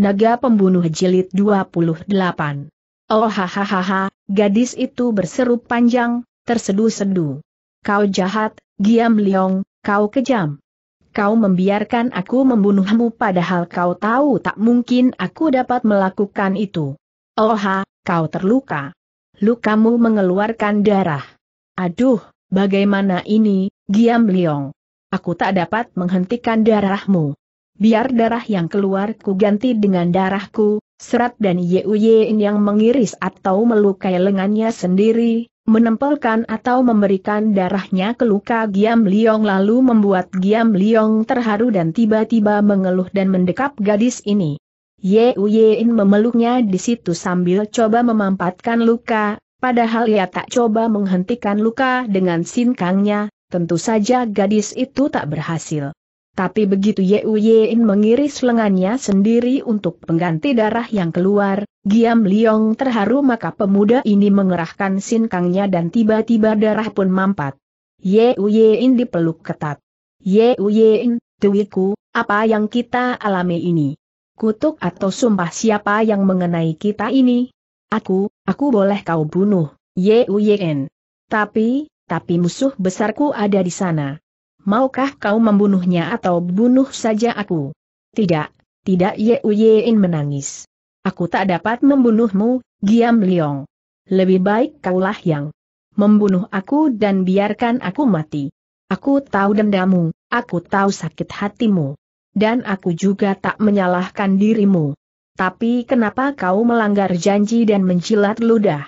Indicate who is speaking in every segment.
Speaker 1: Naga Pembunuh Jilid 28. Oh hahaha, gadis itu berseru panjang, tersedu-sedu. Kau jahat, Giam Leong, kau kejam. Kau membiarkan aku membunuhmu padahal kau tahu tak mungkin aku dapat melakukan itu. Oh ha, kau terluka. Lukamu mengeluarkan darah. Aduh, bagaimana ini, Giam Leong? Aku tak dapat menghentikan darahmu biar darah yang keluar ku ganti dengan darahku, serat dan Yuyin yang mengiris atau melukai lengannya sendiri, menempelkan atau memberikan darahnya ke luka Giam Liong lalu membuat Giam Liong terharu dan tiba-tiba mengeluh dan mendekap gadis ini. Ye Uyein memeluknya di situ sambil coba memampatkan luka, padahal ia tak coba menghentikan luka dengan sinkangnya, tentu saja gadis itu tak berhasil. Tapi begitu Ye Uyein mengiris lengannya sendiri untuk pengganti darah yang keluar, Giam Liong terharu maka pemuda ini mengerahkan sinkangnya dan tiba-tiba darah pun mampat. Ye Uyein dipeluk ketat. Ye Uyein, tuiku, apa yang kita alami ini? Kutuk atau sumpah siapa yang mengenai kita ini? Aku, aku boleh kau bunuh, Ye Uyein. Tapi, tapi musuh besarku ada di sana maukah kau membunuhnya atau bunuh saja aku? Tidak, tidak Ye Uyein menangis. Aku tak dapat membunuhmu, Giam Liong. Lebih baik kaulah yang membunuh aku dan biarkan aku mati. Aku tahu dendamu, aku tahu sakit hatimu. Dan aku juga tak menyalahkan dirimu. Tapi kenapa kau melanggar janji dan menjilat ludah?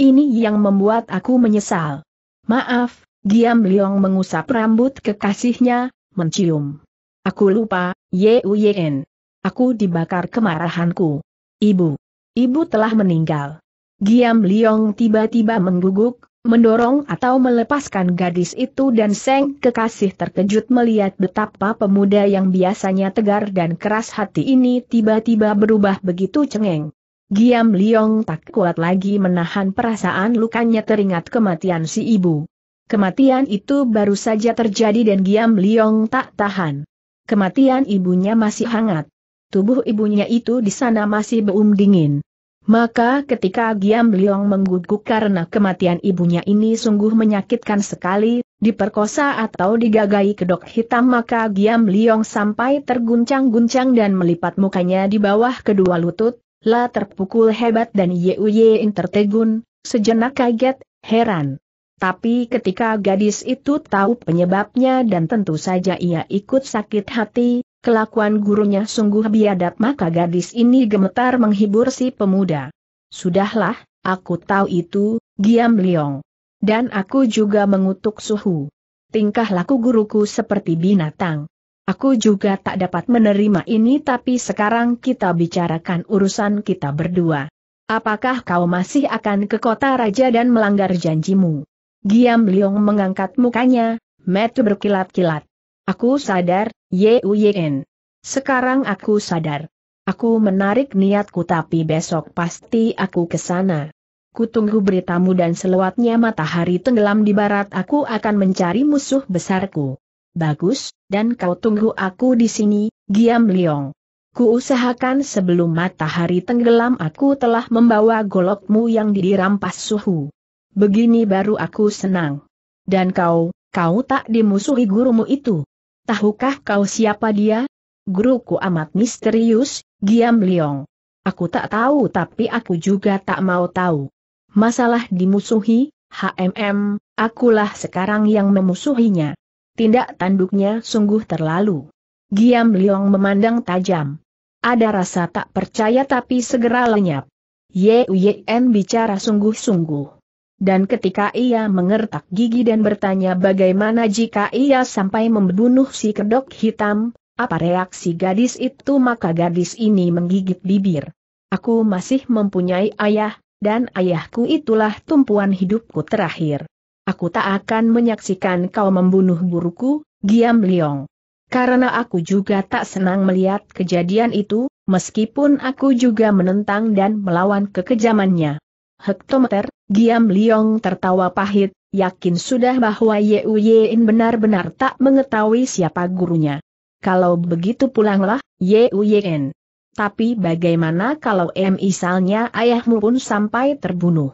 Speaker 1: Ini yang membuat aku menyesal. Maaf, Giam Liong mengusap rambut kekasihnya, mencium. Aku lupa, Ye Uyen. Aku dibakar kemarahanku. Ibu. Ibu telah meninggal. Giam Liong tiba-tiba mengguguk, mendorong atau melepaskan gadis itu dan Seng kekasih terkejut melihat betapa pemuda yang biasanya tegar dan keras hati ini tiba-tiba berubah begitu cengeng. Giam Liong tak kuat lagi menahan perasaan lukanya teringat kematian si ibu. Kematian itu baru saja terjadi dan Giam Liong tak tahan. Kematian ibunya masih hangat. Tubuh ibunya itu di sana masih beum dingin. Maka ketika Giam Liong mengguguk karena kematian ibunya ini sungguh menyakitkan sekali, diperkosa atau digagai kedok hitam maka Giam Liong sampai terguncang-guncang dan melipat mukanya di bawah kedua lutut, la terpukul hebat dan Yeu tertegun, sejenak kaget, heran. Tapi ketika gadis itu tahu penyebabnya dan tentu saja ia ikut sakit hati, kelakuan gurunya sungguh biadab maka gadis ini gemetar menghibur si pemuda. Sudahlah, aku tahu itu, Giam Liong. Dan aku juga mengutuk suhu. Tingkah laku guruku seperti binatang. Aku juga tak dapat menerima ini tapi sekarang kita bicarakan urusan kita berdua. Apakah kau masih akan ke kota raja dan melanggar janjimu? Giam Liong mengangkat mukanya, metu berkilat-kilat. Aku sadar, Ye Uyen. Sekarang aku sadar. Aku menarik niatku tapi besok pasti aku ke sana. Kutunggu beritamu dan selewatnya matahari tenggelam di barat aku akan mencari musuh besarku. Bagus, dan kau tunggu aku di sini, Giam Liong. Kuusahakan sebelum matahari tenggelam aku telah membawa golokmu yang dirampas suhu. Begini baru aku senang. Dan kau, kau tak dimusuhi gurumu itu. Tahukah kau siapa dia? Guruku amat misterius, Giam Liong. Aku tak tahu tapi aku juga tak mau tahu. Masalah dimusuhi, HMM, akulah sekarang yang memusuhinya. Tindak tanduknya sungguh terlalu. Giam Liong memandang tajam. Ada rasa tak percaya tapi segera lenyap. Yuen bicara sungguh-sungguh dan ketika ia mengertak gigi dan bertanya bagaimana jika ia sampai membunuh si kedok hitam, apa reaksi gadis itu maka gadis ini menggigit bibir. Aku masih mempunyai ayah, dan ayahku itulah tumpuan hidupku terakhir. Aku tak akan menyaksikan kau membunuh guruku, Giam Leong. Karena aku juga tak senang melihat kejadian itu, meskipun aku juga menentang dan melawan kekejamannya hektometer, Giam Liong tertawa pahit, yakin sudah bahwa Ye Uyein benar-benar tak mengetahui siapa gurunya. Kalau begitu pulanglah, Ye Uyein. Tapi bagaimana kalau em misalnya ayahmu pun sampai terbunuh?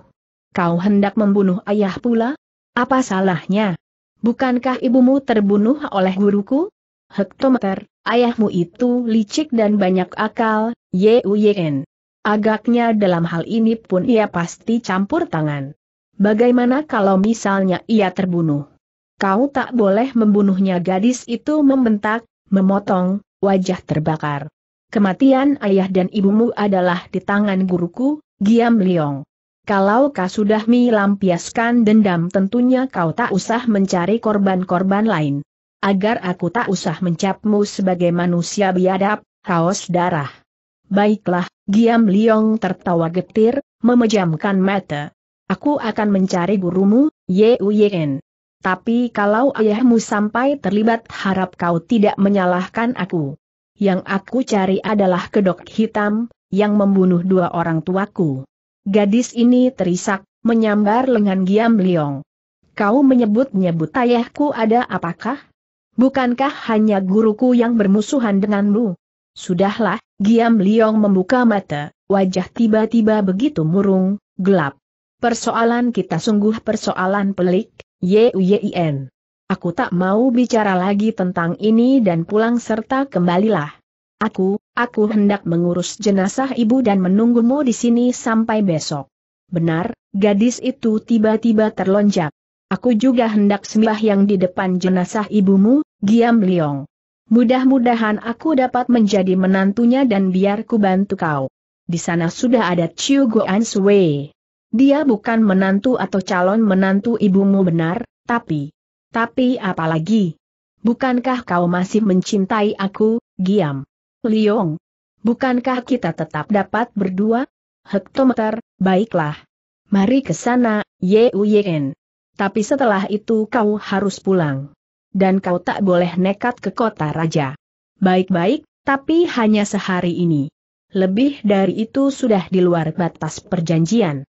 Speaker 1: Kau hendak membunuh ayah pula? Apa salahnya? Bukankah ibumu terbunuh oleh guruku? Hektometer, ayahmu itu licik dan banyak akal, Ye Uyein. Agaknya dalam hal ini pun ia pasti campur tangan. Bagaimana kalau misalnya ia terbunuh? Kau tak boleh membunuhnya gadis itu membentak, memotong, wajah terbakar. Kematian ayah dan ibumu adalah di tangan guruku, Giam Liong. Kalau kau sudah melampiaskan dendam tentunya kau tak usah mencari korban-korban lain. Agar aku tak usah mencapmu sebagai manusia biadab, haus darah. Baiklah, Giam Liong tertawa getir, memejamkan mata. Aku akan mencari gurumu, Ye Uyen. Tapi kalau ayahmu sampai terlibat harap kau tidak menyalahkan aku. Yang aku cari adalah kedok hitam, yang membunuh dua orang tuaku. Gadis ini terisak, menyambar lengan Giam Liong. Kau menyebut-nyebut ayahku ada apakah? Bukankah hanya guruku yang bermusuhan denganmu? Sudahlah, Giam Liong membuka mata, wajah tiba-tiba begitu murung, gelap. Persoalan kita sungguh persoalan pelik, Yuyin. Aku tak mau bicara lagi tentang ini dan pulang serta kembalilah. Aku, aku hendak mengurus jenazah ibu dan menunggumu di sini sampai besok. Benar, gadis itu tiba-tiba terlonjak. Aku juga hendak sembah yang di depan jenazah ibumu, Giam Liong. Mudah-mudahan aku dapat menjadi menantunya dan biar ku bantu kau. Di sana sudah ada Chiu Guan Sui. Dia bukan menantu atau calon menantu ibumu benar, tapi... Tapi apalagi? Bukankah kau masih mencintai aku, Giam? Liong? Bukankah kita tetap dapat berdua? Hektometer, baiklah. Mari ke sana, Yuyen. Tapi setelah itu kau harus pulang dan kau tak boleh nekat ke kota raja. Baik-baik, tapi hanya sehari ini. Lebih dari itu sudah di luar batas perjanjian.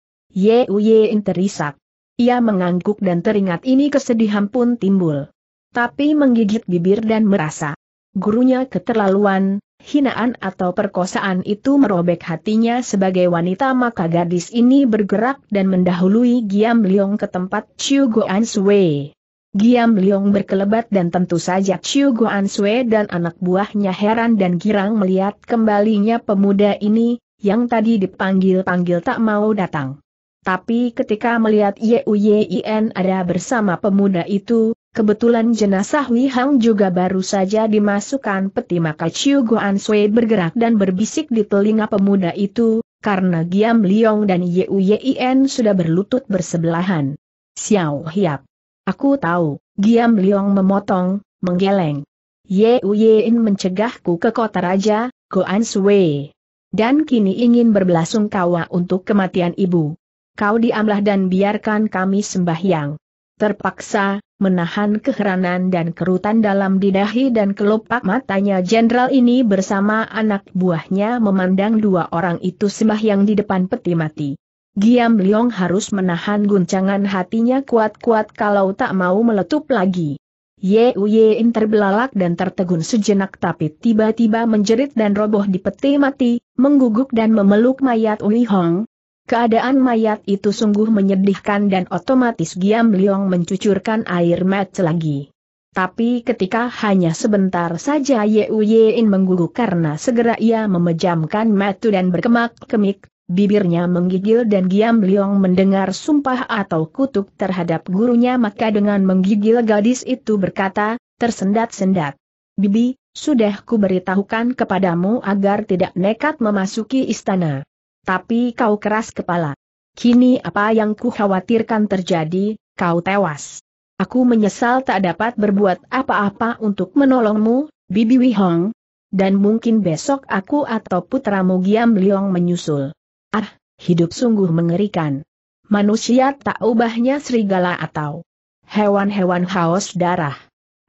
Speaker 1: Uye terisak. Ia mengangguk dan teringat ini kesedihan pun timbul. Tapi menggigit bibir dan merasa. Gurunya keterlaluan, hinaan atau perkosaan itu merobek hatinya sebagai wanita maka gadis ini bergerak dan mendahului Giam Leong ke tempat Chiu Goan Sui. Giam Liong berkelebat dan tentu saja Chiu Guan Sui dan anak buahnya heran dan girang melihat kembalinya pemuda ini, yang tadi dipanggil-panggil tak mau datang. Tapi ketika melihat Ye Yuyin ada bersama pemuda itu, kebetulan jenazah Wei Hang juga baru saja dimasukkan peti maka Chiu Guan Sui bergerak dan berbisik di telinga pemuda itu, karena Giam Liong dan Ye Yuyin sudah berlutut bersebelahan. Xiao Hiap Aku tahu, Giam Liong memotong, menggeleng. Ye Uyein mencegahku ke kota raja, Goan Sui. Dan kini ingin berbelasungkawa untuk kematian ibu. Kau diamlah dan biarkan kami sembahyang. Terpaksa, menahan keheranan dan kerutan dalam didahi dan kelopak matanya jenderal ini bersama anak buahnya memandang dua orang itu sembahyang di depan peti mati. Giam Liong harus menahan guncangan hatinya kuat-kuat kalau tak mau meletup lagi. Ye Yein terbelalak dan tertegun sejenak tapi tiba-tiba menjerit dan roboh di peti mati, mengguguk dan memeluk mayat Ui Hong. Keadaan mayat itu sungguh menyedihkan dan otomatis Giam Liong mencucurkan air mata lagi. Tapi ketika hanya sebentar saja Ye Uyein mengguguk karena segera ia memejamkan matu dan berkemak-kemik, bibirnya menggigil dan Giam Liong mendengar sumpah atau kutuk terhadap gurunya maka dengan menggigil gadis itu berkata, tersendat-sendat. Bibi, sudah ku beritahukan kepadamu agar tidak nekat memasuki istana. Tapi kau keras kepala. Kini apa yang ku khawatirkan terjadi, kau tewas. Aku menyesal tak dapat berbuat apa-apa untuk menolongmu, Bibi Wihong. Dan mungkin besok aku atau putramu Giam Liong menyusul. Ah, hidup sungguh mengerikan. Manusia tak ubahnya serigala atau hewan-hewan haus darah.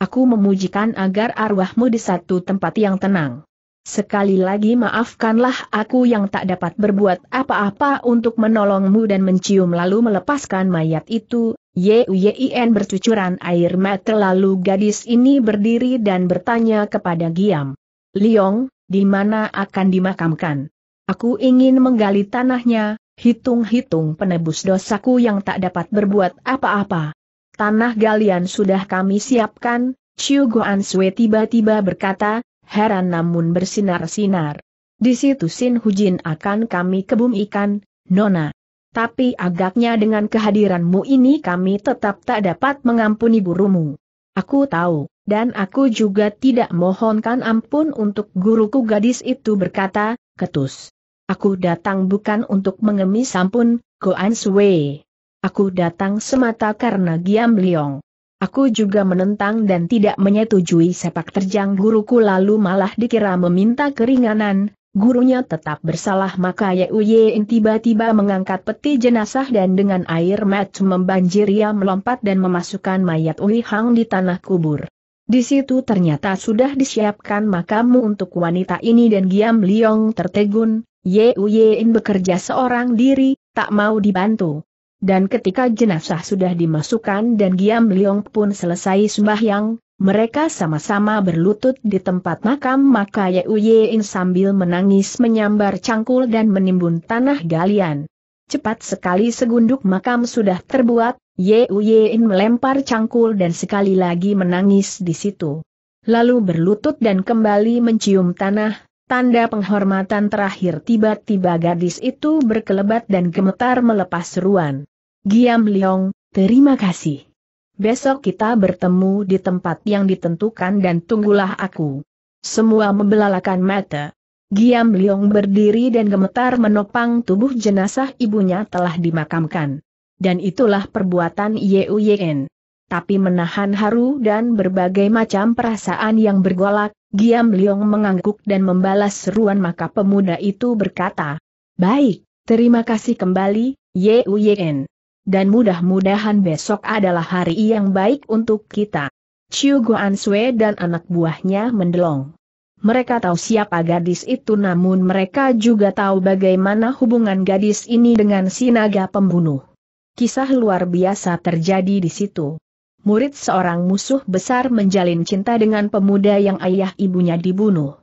Speaker 1: Aku memujikan agar arwahmu di satu tempat yang tenang. Sekali lagi maafkanlah aku yang tak dapat berbuat apa-apa untuk menolongmu dan mencium lalu melepaskan mayat itu, Yuyin bercucuran air mata lalu gadis ini berdiri dan bertanya kepada Giam. Liong, di mana akan dimakamkan? Aku ingin menggali tanahnya, hitung-hitung penebus dosaku yang tak dapat berbuat apa-apa. Tanah galian sudah kami siapkan, Chiu Guan Sui tiba-tiba berkata, heran namun bersinar-sinar. Di situ Sin Hujin akan kami kebumikan, Nona. Tapi agaknya dengan kehadiranmu ini kami tetap tak dapat mengampuni gurumu. Aku tahu, dan aku juga tidak mohonkan ampun untuk guruku gadis itu berkata, ketus. Aku datang bukan untuk mengemis ampun, Goan Sui. Aku datang semata karena Giam Liong. Aku juga menentang dan tidak menyetujui sepak terjang guruku lalu malah dikira meminta keringanan, gurunya tetap bersalah maka Ye Uyein tiba-tiba mengangkat peti jenazah dan dengan air mat membanjir ia melompat dan memasukkan mayat Uli Hang di tanah kubur. Di situ ternyata sudah disiapkan makammu untuk wanita ini dan Giam Liong tertegun, Ye Uyein bekerja seorang diri, tak mau dibantu. Dan ketika jenazah sudah dimasukkan dan Giam Liong pun selesai sembahyang, mereka sama-sama berlutut di tempat makam maka Ye Uyein sambil menangis menyambar cangkul dan menimbun tanah galian. Cepat sekali segunduk makam sudah terbuat, Uyein melempar cangkul dan sekali lagi menangis di situ. Lalu berlutut dan kembali mencium tanah, tanda penghormatan terakhir tiba-tiba gadis itu berkelebat dan gemetar melepas seruan. Giam Leong, terima kasih. Besok kita bertemu di tempat yang ditentukan dan tunggulah aku. Semua membelalakan mata. Giam Leong berdiri dan gemetar menopang tubuh jenazah ibunya telah dimakamkan dan itulah perbuatan Yuyen. Tapi menahan haru dan berbagai macam perasaan yang bergolak, Giam Liong mengangguk dan membalas seruan maka pemuda itu berkata, Baik, terima kasih kembali, Yuyen. Dan mudah-mudahan besok adalah hari yang baik untuk kita. Chiu Guan Sui dan anak buahnya mendelong. Mereka tahu siapa gadis itu namun mereka juga tahu bagaimana hubungan gadis ini dengan si naga pembunuh. Kisah luar biasa terjadi di situ. Murid seorang musuh besar menjalin cinta dengan pemuda yang ayah ibunya dibunuh.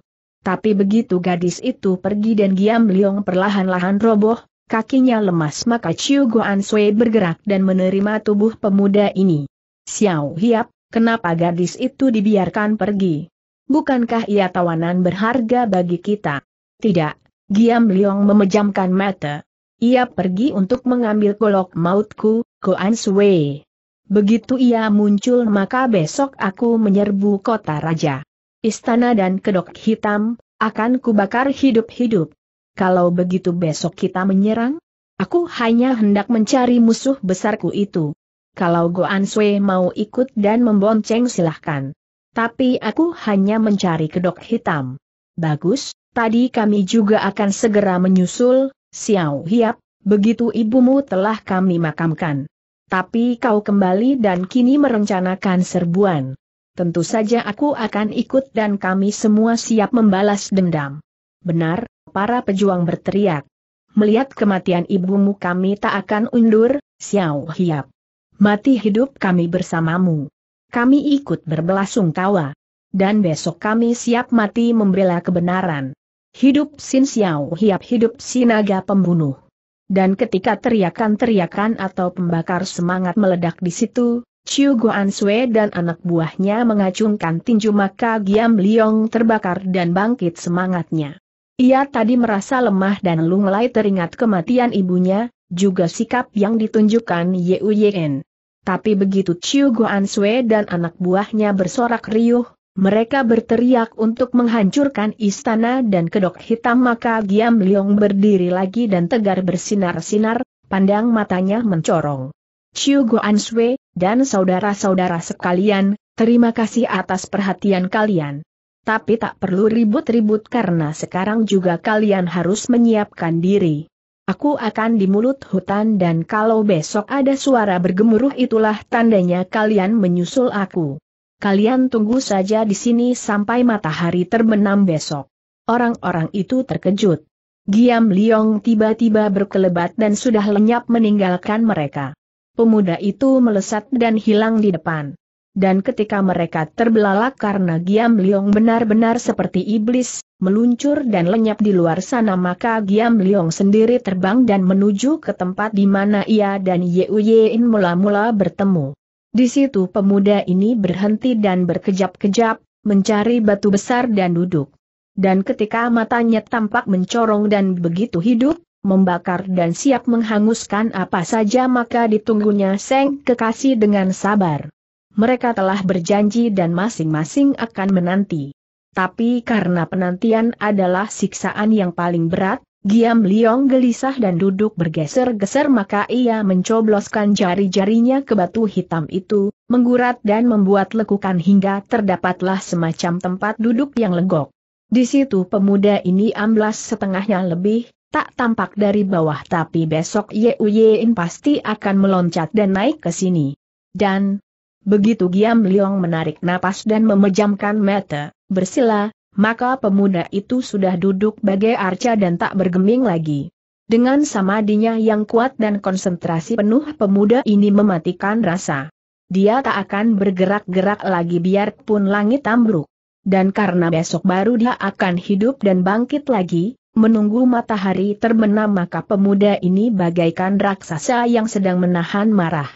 Speaker 1: Tapi begitu gadis itu pergi dan Giam Liong perlahan-lahan roboh, kakinya lemas maka Chiu Guan Sui bergerak dan menerima tubuh pemuda ini. Xiao Hiap, kenapa gadis itu dibiarkan pergi? Bukankah ia tawanan berharga bagi kita? Tidak, Giam Liong memejamkan mata. Ia pergi untuk mengambil golok mautku, Goan Sui. Begitu ia muncul maka besok aku menyerbu kota raja. Istana dan kedok hitam, akan kubakar hidup-hidup. Kalau begitu besok kita menyerang? Aku hanya hendak mencari musuh besarku itu. Kalau Goan Sui mau ikut dan membonceng silahkan. Tapi aku hanya mencari kedok hitam. Bagus, tadi kami juga akan segera menyusul, Xiao Hiap, begitu ibumu telah kami makamkan. Tapi kau kembali dan kini merencanakan serbuan. Tentu saja aku akan ikut dan kami semua siap membalas dendam. Benar, para pejuang berteriak. Melihat kematian ibumu kami tak akan undur, Xiao Hiap. Mati hidup kami bersamamu. Kami ikut berbelasungkawa. Dan besok kami siap mati membela kebenaran. Hidup Sin Xiao Hiap hidup Sinaga pembunuh. Dan ketika teriakan-teriakan atau pembakar semangat meledak di situ, Chiu Guan Sui dan anak buahnya mengacungkan tinju maka Giam Liong terbakar dan bangkit semangatnya. Ia tadi merasa lemah dan lunglai teringat kematian ibunya, juga sikap yang ditunjukkan Yu Yen. Tapi begitu Chiu Guan Sui dan anak buahnya bersorak riuh, mereka berteriak untuk menghancurkan istana dan kedok hitam maka Giam Leong berdiri lagi dan tegar bersinar-sinar, pandang matanya mencorong. Chiu Guan Sui, dan saudara-saudara sekalian, terima kasih atas perhatian kalian. Tapi tak perlu ribut-ribut karena sekarang juga kalian harus menyiapkan diri. Aku akan di mulut hutan dan kalau besok ada suara bergemuruh itulah tandanya kalian menyusul aku kalian tunggu saja di sini sampai matahari terbenam besok. Orang-orang itu terkejut. Giam Liong tiba-tiba berkelebat dan sudah lenyap meninggalkan mereka. Pemuda itu melesat dan hilang di depan. Dan ketika mereka terbelalak karena Giam Liong benar-benar seperti iblis, meluncur dan lenyap di luar sana maka Giam Liong sendiri terbang dan menuju ke tempat di mana ia dan Yeu Yein mula-mula bertemu. Di situ pemuda ini berhenti dan berkejap-kejap, mencari batu besar dan duduk. Dan ketika matanya tampak mencorong dan begitu hidup, membakar dan siap menghanguskan apa saja maka ditunggunya Seng Kekasih dengan sabar. Mereka telah berjanji dan masing-masing akan menanti. Tapi karena penantian adalah siksaan yang paling berat, Giam Liong gelisah dan duduk bergeser-geser maka ia mencobloskan jari-jarinya ke batu hitam itu, menggurat dan membuat lekukan hingga terdapatlah semacam tempat duduk yang legok. Di situ pemuda ini amblas setengahnya lebih, tak tampak dari bawah tapi besok Ye Yein pasti akan meloncat dan naik ke sini. Dan, begitu Giam Liong menarik napas dan memejamkan mata, bersila, maka pemuda itu sudah duduk bagai arca dan tak bergeming lagi. Dengan samadinya yang kuat dan konsentrasi penuh pemuda ini mematikan rasa. Dia tak akan bergerak-gerak lagi biarpun langit ambruk. Dan karena besok baru dia akan hidup dan bangkit lagi, menunggu matahari terbenam maka pemuda ini bagaikan raksasa yang sedang menahan marah.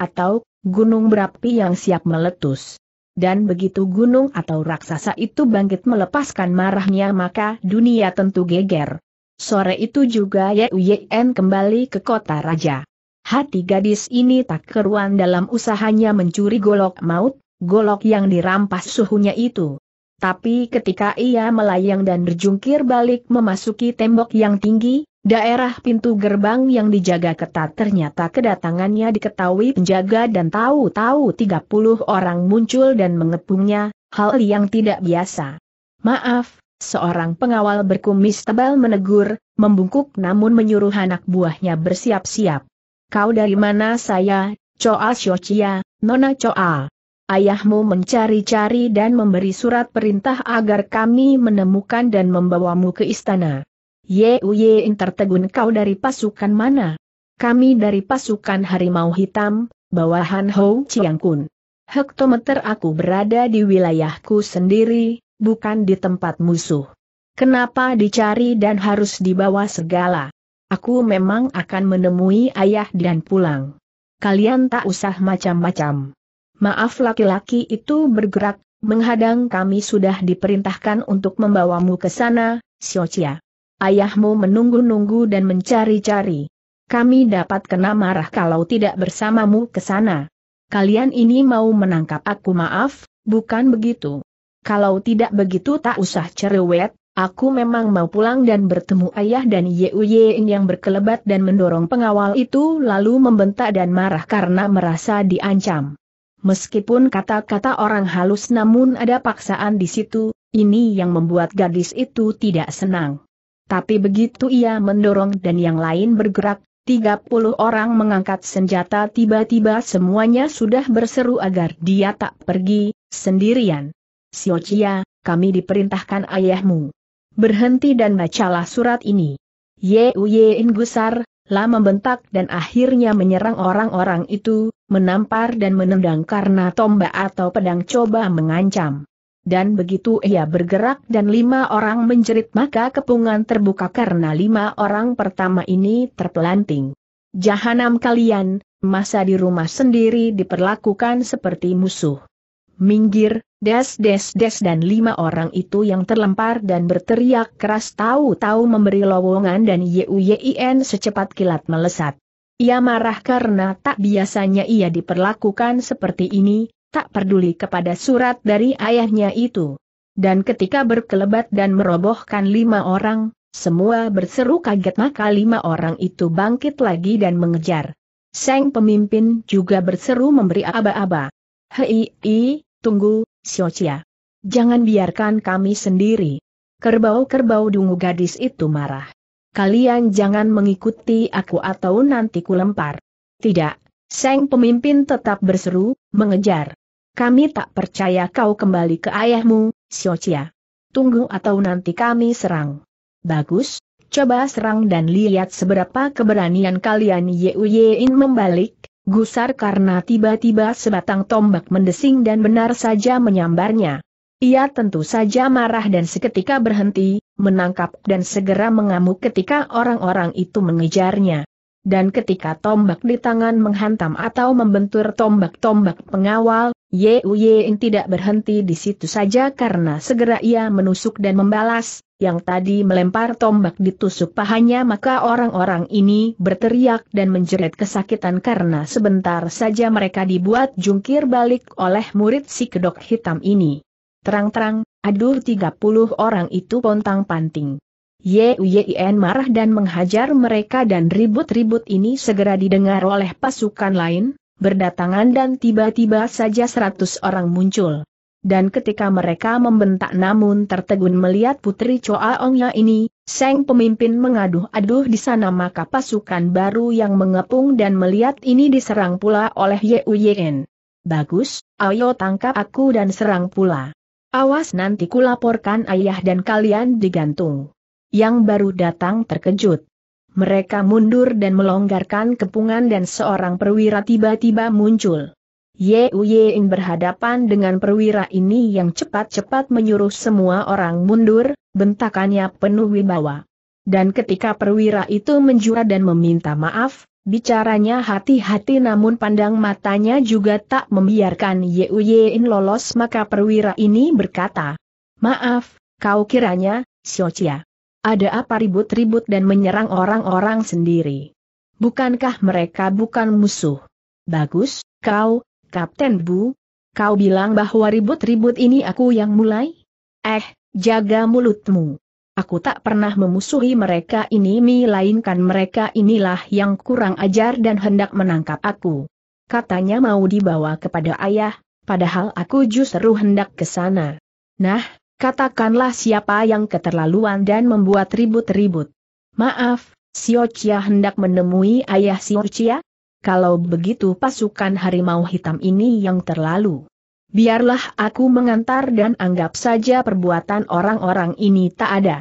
Speaker 1: Atau, gunung berapi yang siap meletus dan begitu gunung atau raksasa itu bangkit melepaskan marahnya maka dunia tentu geger. Sore itu juga Yen kembali ke kota raja. Hati gadis ini tak keruan dalam usahanya mencuri golok maut, golok yang dirampas suhunya itu. Tapi ketika ia melayang dan berjungkir balik memasuki tembok yang tinggi, Daerah pintu gerbang yang dijaga ketat ternyata kedatangannya diketahui penjaga dan tahu-tahu 30 orang muncul dan mengepungnya, hal yang tidak biasa. Maaf, seorang pengawal berkumis tebal menegur, membungkuk namun menyuruh anak buahnya bersiap-siap. Kau dari mana saya, Choa Shochia, Nona Choa? Ayahmu mencari-cari dan memberi surat perintah agar kami menemukan dan membawamu ke istana. Ye Yuyin tertegun kau dari pasukan mana? Kami dari pasukan harimau hitam, bawahan Hou Chiangkun. Hektometer aku berada di wilayahku sendiri, bukan di tempat musuh. Kenapa dicari dan harus dibawa segala? Aku memang akan menemui ayah dan pulang. Kalian tak usah macam-macam. Maaf laki-laki itu bergerak, menghadang kami sudah diperintahkan untuk membawamu ke sana, Xiochia. Ayahmu menunggu-nunggu dan mencari-cari. Kami dapat kena marah kalau tidak bersamamu ke sana. Kalian ini mau menangkap aku maaf, bukan begitu. Kalau tidak begitu tak usah cerewet, aku memang mau pulang dan bertemu ayah dan Yein yang berkelebat dan mendorong pengawal itu lalu membentak dan marah karena merasa diancam. Meskipun kata-kata orang halus namun ada paksaan di situ, ini yang membuat gadis itu tidak senang. Tapi begitu ia mendorong dan yang lain bergerak, 30 orang mengangkat senjata tiba-tiba semuanya sudah berseru agar dia tak pergi, sendirian. Siocia, kami diperintahkan ayahmu. Berhenti dan bacalah surat ini. Yeuye Ingusar, lah membentak dan akhirnya menyerang orang-orang itu, menampar dan menendang karena tombak atau pedang coba mengancam dan begitu ia bergerak dan lima orang menjerit maka kepungan terbuka karena lima orang pertama ini terpelanting. Jahanam kalian, masa di rumah sendiri diperlakukan seperti musuh. Minggir, des des des dan lima orang itu yang terlempar dan berteriak keras tahu-tahu memberi lowongan dan Yuyin secepat kilat melesat. Ia marah karena tak biasanya ia diperlakukan seperti ini, tak peduli kepada surat dari ayahnya itu. Dan ketika berkelebat dan merobohkan lima orang, semua berseru kaget maka lima orang itu bangkit lagi dan mengejar. Seng pemimpin juga berseru memberi aba-aba. Hei, i, tunggu, siocia, Jangan biarkan kami sendiri. Kerbau-kerbau dungu gadis itu marah. Kalian jangan mengikuti aku atau nanti kulempar. Tidak, Seng pemimpin tetap berseru, mengejar. Kami tak percaya kau kembali ke ayahmu, Xiaochia. Tunggu atau nanti kami serang. Bagus, coba serang dan lihat seberapa keberanian kalian Yein membalik, gusar karena tiba-tiba sebatang tombak mendesing dan benar saja menyambarnya. Ia tentu saja marah dan seketika berhenti, menangkap dan segera mengamuk ketika orang-orang itu mengejarnya. Dan ketika tombak di tangan menghantam atau membentur tombak-tombak pengawal, Yu Ying tidak berhenti di situ saja karena segera ia menusuk dan membalas, yang tadi melempar tombak ditusuk pahanya maka orang-orang ini berteriak dan menjerit kesakitan karena sebentar saja mereka dibuat jungkir balik oleh murid si kedok hitam ini. Terang-terang, aduh 30 orang itu pontang panting. Yien marah dan menghajar mereka dan ribut-ribut ini segera didengar oleh pasukan lain, berdatangan dan tiba-tiba saja seratus orang muncul. Dan ketika mereka membentak namun tertegun melihat putri Choa Ongnya ini, Seng pemimpin mengaduh-aduh di sana maka pasukan baru yang mengepung dan melihat ini diserang pula oleh Ye Uyen. Bagus, ayo tangkap aku dan serang pula. Awas nanti kulaporkan ayah dan kalian digantung. Yang baru datang terkejut. Mereka mundur dan melonggarkan kepungan dan seorang perwira tiba-tiba muncul. Uying berhadapan dengan perwira ini yang cepat-cepat menyuruh semua orang mundur, bentakannya penuh wibawa. Dan ketika perwira itu menjura dan meminta maaf, bicaranya hati-hati namun pandang matanya juga tak membiarkan Uying lolos maka perwira ini berkata, Maaf, kau kiranya, Chia. Ada apa ribut-ribut dan menyerang orang-orang sendiri? Bukankah mereka bukan musuh? Bagus, kau, Kapten Bu, kau bilang bahwa ribut-ribut ini aku yang mulai? Eh, jaga mulutmu. Aku tak pernah memusuhi mereka ini melainkan mereka inilah yang kurang ajar dan hendak menangkap aku. Katanya mau dibawa kepada ayah, padahal aku justru hendak ke sana. Nah, Katakanlah siapa yang keterlaluan dan membuat ribut-ribut. Maaf, Siocia hendak menemui ayah Siocia? Kalau begitu pasukan harimau hitam ini yang terlalu. Biarlah aku mengantar dan anggap saja perbuatan orang-orang ini tak ada.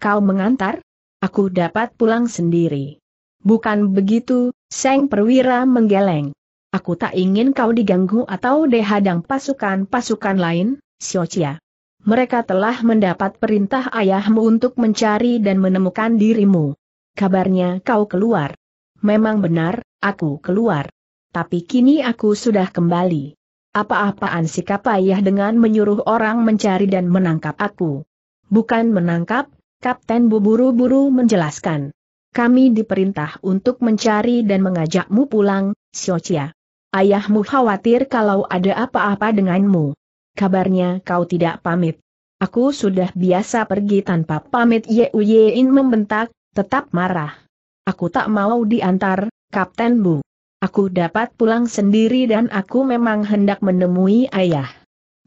Speaker 1: Kau mengantar? Aku dapat pulang sendiri. Bukan begitu, Seng Perwira menggeleng. Aku tak ingin kau diganggu atau dihadang pasukan-pasukan lain, Siocia mereka telah mendapat perintah ayahmu untuk mencari dan menemukan dirimu. Kabarnya kau keluar. Memang benar, aku keluar. Tapi kini aku sudah kembali. Apa-apaan sikap ayah dengan menyuruh orang mencari dan menangkap aku? Bukan menangkap, Kapten Buburu-Buru menjelaskan. Kami diperintah untuk mencari dan mengajakmu pulang, Siocia. Ayahmu khawatir kalau ada apa-apa denganmu kabarnya kau tidak pamit. Aku sudah biasa pergi tanpa pamit Ye Uyein membentak, tetap marah. Aku tak mau diantar, Kapten Bu. Aku dapat pulang sendiri dan aku memang hendak menemui ayah.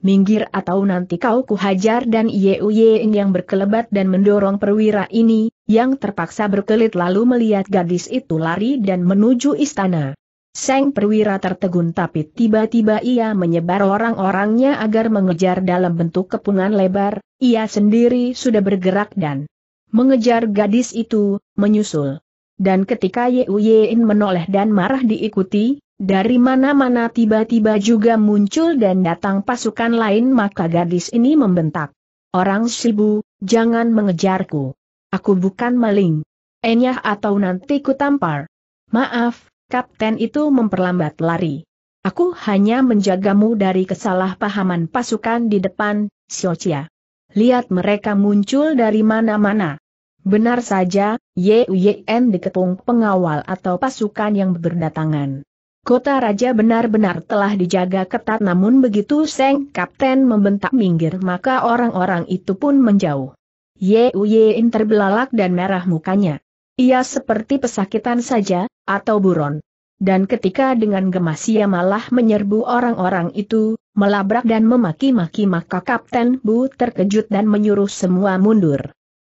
Speaker 1: Minggir atau nanti kau kuhajar dan Uyein yang berkelebat dan mendorong perwira ini, yang terpaksa berkelit lalu melihat gadis itu lari dan menuju istana. Seng perwira tertegun tapi tiba-tiba ia menyebar orang-orangnya agar mengejar dalam bentuk kepungan lebar, ia sendiri sudah bergerak dan mengejar gadis itu, menyusul. Dan ketika Yein menoleh dan marah diikuti, dari mana-mana tiba-tiba juga muncul dan datang pasukan lain maka gadis ini membentak. Orang Shibu, jangan mengejarku. Aku bukan maling. Enyah atau nanti ku tampar. Maaf, kapten itu memperlambat lari. Aku hanya menjagamu dari kesalahpahaman pasukan di depan, Siocia. Lihat mereka muncul dari mana-mana. Benar saja, Yuyen dikepung pengawal atau pasukan yang berdatangan. Kota Raja benar-benar telah dijaga ketat namun begitu Seng Kapten membentak minggir maka orang-orang itu pun menjauh. Yuyen terbelalak dan merah mukanya. Ia seperti pesakitan saja, atau buron. Dan ketika dengan gemas ia malah menyerbu orang-orang itu, melabrak dan memaki-maki maka Kapten Bu terkejut dan menyuruh semua mundur.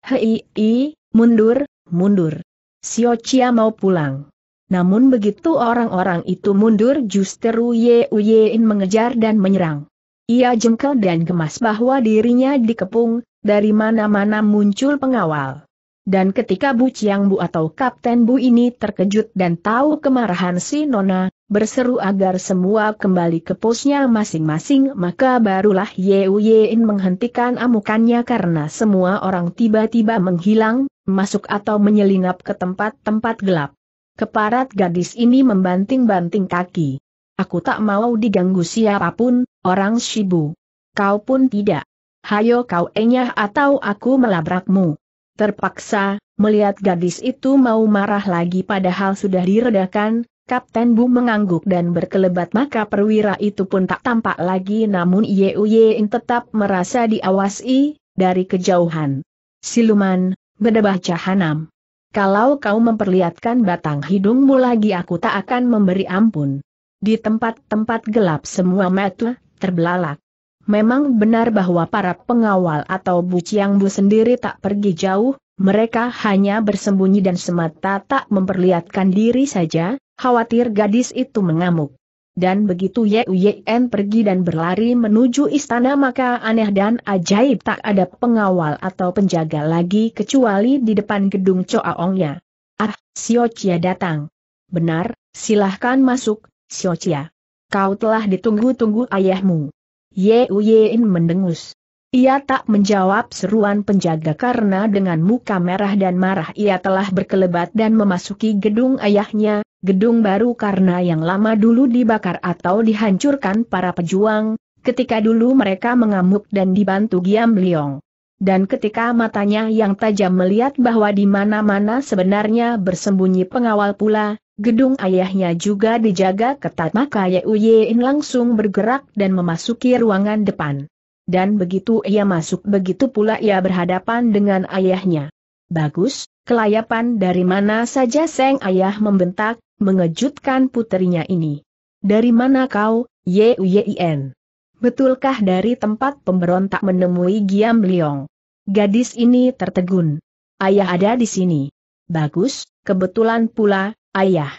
Speaker 1: Hei, i, mundur, mundur. Sio Chia mau pulang. Namun begitu orang-orang itu mundur justru Ye Uyein mengejar dan menyerang. Ia jengkel dan gemas bahwa dirinya dikepung, dari mana-mana muncul pengawal. Dan ketika Bu Chiang Bu atau Kapten Bu ini terkejut dan tahu kemarahan si Nona, berseru agar semua kembali ke posnya masing-masing maka barulah Ye Yein menghentikan amukannya karena semua orang tiba-tiba menghilang, masuk atau menyelinap ke tempat-tempat gelap. Keparat gadis ini membanting-banting kaki. Aku tak mau diganggu siapapun, orang Shibu. Kau pun tidak. Hayo kau enyah atau aku melabrakmu. Terpaksa, melihat gadis itu mau marah lagi padahal sudah diredakan, Kapten Bu mengangguk dan berkelebat maka perwira itu pun tak tampak lagi namun Yeuyein tetap merasa diawasi, dari kejauhan. Siluman, bedebah Cahanam. Kalau kau memperlihatkan batang hidungmu lagi aku tak akan memberi ampun. Di tempat-tempat gelap semua mata terbelalak. Memang benar bahwa para pengawal atau buciang bu sendiri tak pergi jauh, mereka hanya bersembunyi dan semata tak memperlihatkan diri saja, khawatir gadis itu mengamuk. Dan begitu Ye Uyen pergi dan berlari menuju istana maka aneh dan ajaib tak ada pengawal atau penjaga lagi kecuali di depan gedung Choaongnya. Ah, Sio Chia datang. Benar, silahkan masuk, Sio Chia. Kau telah ditunggu-tunggu ayahmu. Ye Uyein mendengus. Ia tak menjawab seruan penjaga karena dengan muka merah dan marah ia telah berkelebat dan memasuki gedung ayahnya, gedung baru karena yang lama dulu dibakar atau dihancurkan para pejuang, ketika dulu mereka mengamuk dan dibantu Giam Liong. Dan ketika matanya yang tajam melihat bahwa di mana-mana sebenarnya bersembunyi pengawal pula, Gedung ayahnya juga dijaga ketat maka Yeuyein langsung bergerak dan memasuki ruangan depan. Dan begitu ia masuk begitu pula ia berhadapan dengan ayahnya. Bagus, kelayapan dari mana saja Seng Ayah membentak, mengejutkan putrinya ini. Dari mana kau, Yeuyein? Betulkah dari tempat pemberontak menemui Giam Liong? Gadis ini tertegun. Ayah ada di sini. Bagus, kebetulan pula, Ayah,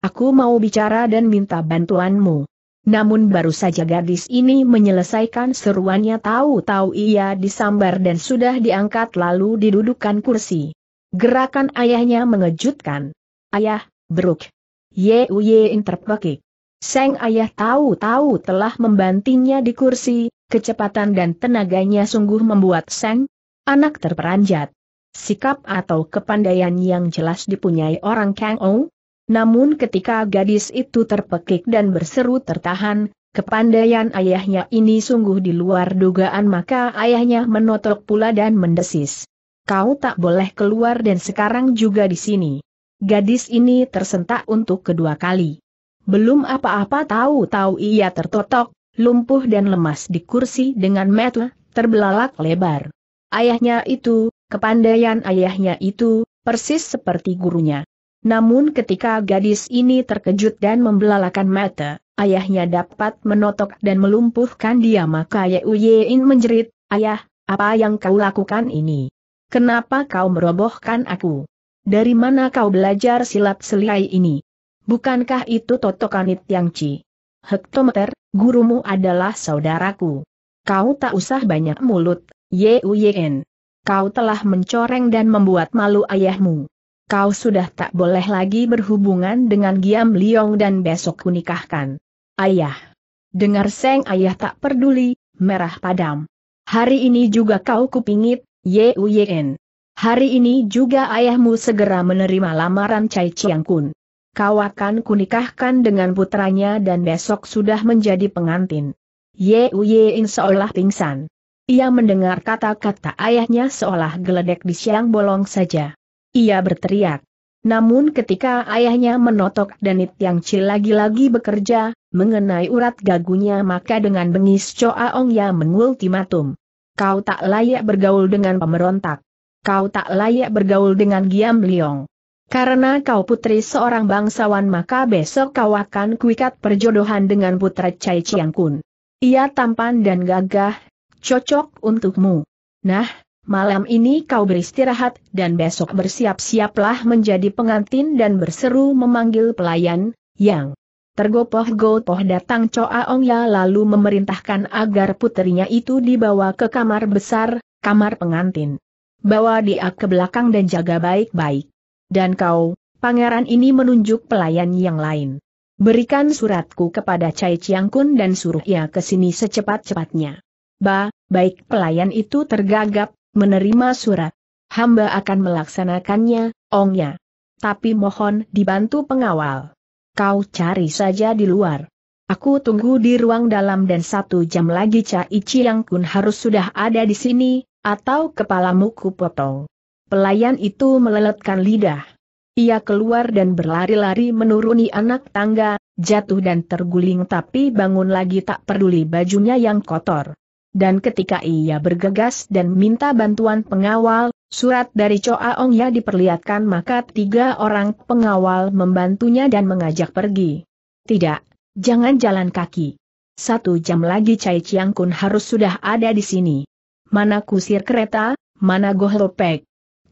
Speaker 1: aku mau bicara dan minta bantuanmu. Namun baru saja gadis ini menyelesaikan seruannya tahu-tahu ia disambar dan sudah diangkat lalu didudukan kursi. Gerakan ayahnya mengejutkan. Ayah, Ye uye interpekik. Seng ayah tahu-tahu telah membantingnya di kursi, kecepatan dan tenaganya sungguh membuat Seng, anak terperanjat. Sikap atau kepandaian yang jelas dipunyai orang Kang Ong, namun ketika gadis itu terpekik dan berseru tertahan, Kepandaian ayahnya ini sungguh di luar dugaan maka ayahnya menotok pula dan mendesis. Kau tak boleh keluar dan sekarang juga di sini. Gadis ini tersentak untuk kedua kali. Belum apa-apa tahu-tahu ia tertotok, lumpuh dan lemas di kursi dengan metel, terbelalak lebar. Ayahnya itu, kepandaian ayahnya itu, persis seperti gurunya. Namun ketika gadis ini terkejut dan membelalakan mata, ayahnya dapat menotok dan melumpuhkan dia maka Yein menjerit, Ayah, apa yang kau lakukan ini? Kenapa kau merobohkan aku? Dari mana kau belajar silat selai ini? Bukankah itu Totokanit Yang Ci? Hektometer, gurumu adalah saudaraku. Kau tak usah banyak mulut, Yein. Kau telah mencoreng dan membuat malu ayahmu kau sudah tak boleh lagi berhubungan dengan Giam Liong dan besok kunikahkan. Ayah. Dengar Seng Ayah tak peduli, merah padam. Hari ini juga kau kupingit, Ye Uyen. Hari ini juga ayahmu segera menerima lamaran Cai Chiang Kun. Kau akan kunikahkan dengan putranya dan besok sudah menjadi pengantin. Ye Uyen seolah pingsan. Ia mendengar kata-kata ayahnya seolah geledek di siang bolong saja. Ia berteriak. Namun ketika ayahnya menotok danit Yang cil lagi-lagi bekerja, mengenai urat gagunya maka dengan bengis Choa Ong Ya mengultimatum. Kau tak layak bergaul dengan pemberontak. Kau tak layak bergaul dengan Giam Liong. Karena kau putri seorang bangsawan maka besok kau akan kuikat perjodohan dengan putra Chai Chiang Kun. Ia tampan dan gagah, cocok untukmu. Nah, Malam ini kau beristirahat dan besok bersiap-siaplah menjadi pengantin dan berseru memanggil pelayan, yang tergopoh-gopoh datang Coa Ongya lalu memerintahkan agar putrinya itu dibawa ke kamar besar, kamar pengantin. Bawa dia ke belakang dan jaga baik-baik. Dan kau, pangeran ini menunjuk pelayan yang lain. Berikan suratku kepada cai Chiang Kun dan suruh ia ke sini secepat-cepatnya. Ba, baik pelayan itu tergagap, Menerima surat. Hamba akan melaksanakannya, ongnya. Tapi mohon dibantu pengawal. Kau cari saja di luar. Aku tunggu di ruang dalam dan satu jam lagi Cai Chiang Kun harus sudah ada di sini, atau kepalamu kupotong. Pelayan itu meleletkan lidah. Ia keluar dan berlari-lari menuruni anak tangga, jatuh dan terguling tapi bangun lagi tak peduli bajunya yang kotor dan ketika ia bergegas dan minta bantuan pengawal, surat dari Choa Ong Ya diperlihatkan maka tiga orang pengawal membantunya dan mengajak pergi. Tidak, jangan jalan kaki. Satu jam lagi Cai Chiang Kun harus sudah ada di sini. Mana kusir kereta, mana gohlopek.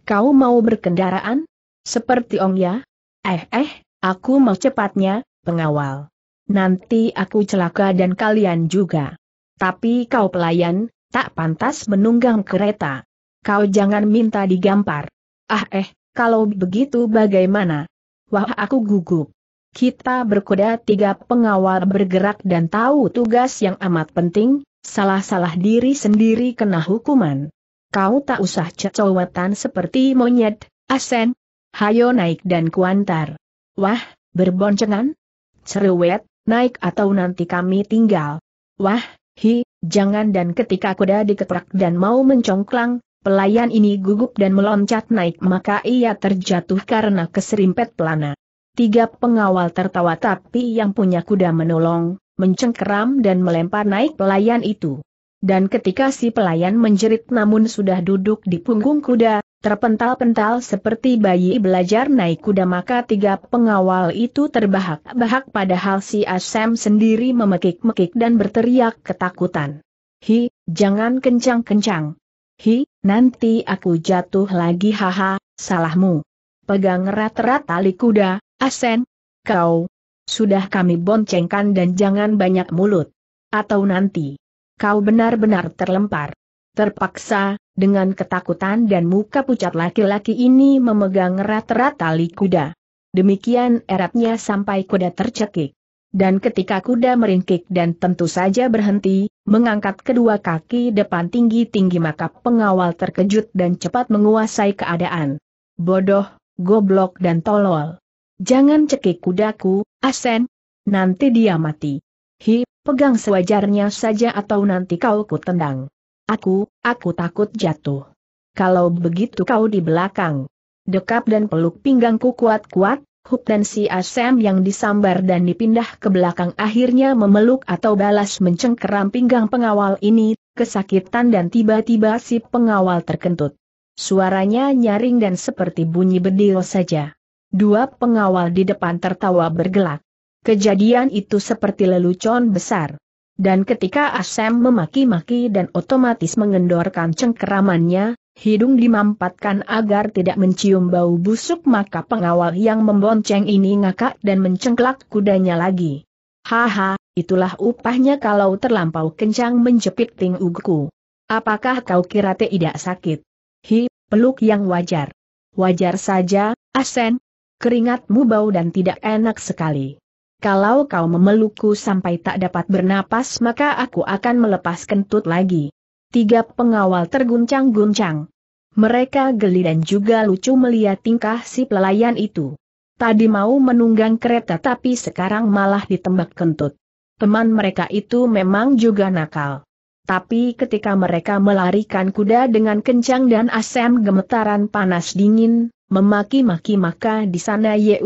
Speaker 1: Kau mau berkendaraan? Seperti Ong Ya? Eh eh, aku mau cepatnya, pengawal. Nanti aku celaka dan kalian juga. Tapi kau pelayan, tak pantas menunggang kereta. Kau jangan minta digampar. Ah eh, kalau begitu bagaimana? Wah aku gugup. Kita berkuda tiga pengawal bergerak dan tahu tugas yang amat penting, salah-salah diri sendiri kena hukuman. Kau tak usah cecowetan seperti monyet, asen. Hayo naik dan kuantar. Wah, berboncengan? Cerewet, naik atau nanti kami tinggal. Wah, Hi, jangan dan ketika kuda diketrak dan mau mencongklang, pelayan ini gugup dan meloncat naik maka ia terjatuh karena keserimpet pelana. Tiga pengawal tertawa tapi yang punya kuda menolong, mencengkeram dan melempar naik pelayan itu. Dan ketika si pelayan menjerit namun sudah duduk di punggung kuda, terpental-pental seperti bayi belajar naik kuda maka tiga pengawal itu terbahak-bahak padahal si Asem sendiri memekik-mekik dan berteriak ketakutan. Hi, jangan kencang-kencang. Hi, nanti aku jatuh lagi haha, salahmu. Pegang erat-erat tali kuda, Asen. Kau. Sudah kami boncengkan dan jangan banyak mulut. Atau nanti. Kau benar-benar terlempar. Terpaksa, dengan ketakutan dan muka pucat laki-laki ini memegang erat-erat tali kuda. Demikian eratnya sampai kuda tercekik. Dan ketika kuda meringkik dan tentu saja berhenti, mengangkat kedua kaki depan tinggi-tinggi maka pengawal terkejut dan cepat menguasai keadaan. Bodoh, goblok dan tolol. Jangan cekik kudaku, Asen. Nanti dia mati. Hi, pegang sewajarnya saja atau nanti kau kutendang. Aku, aku takut jatuh. Kalau begitu kau di belakang. Dekap dan peluk pinggangku kuat-kuat, Hub dan si Asem yang disambar dan dipindah ke belakang akhirnya memeluk atau balas mencengkeram pinggang pengawal ini, kesakitan dan tiba-tiba si pengawal terkentut. Suaranya nyaring dan seperti bunyi bedil saja. Dua pengawal di depan tertawa bergelak. Kejadian itu seperti lelucon besar. Dan ketika Asem memaki-maki dan otomatis mengendorkan cengkeramannya, hidung dimampatkan agar tidak mencium bau busuk maka pengawal yang membonceng ini ngakak dan mencengklak kudanya lagi. Haha, itulah upahnya kalau terlampau kencang menjepit ting Apakah kau kira tidak sakit? Hi, peluk yang wajar. Wajar saja, Asen. Keringatmu bau dan tidak enak sekali. Kalau kau memelukku sampai tak dapat bernapas maka aku akan melepas kentut lagi. Tiga pengawal terguncang-guncang. Mereka geli dan juga lucu melihat tingkah si pelayan itu. Tadi mau menunggang kereta tapi sekarang malah ditembak kentut. Teman mereka itu memang juga nakal. Tapi ketika mereka melarikan kuda dengan kencang dan asam gemetaran panas dingin, memaki-maki maka di sana Ye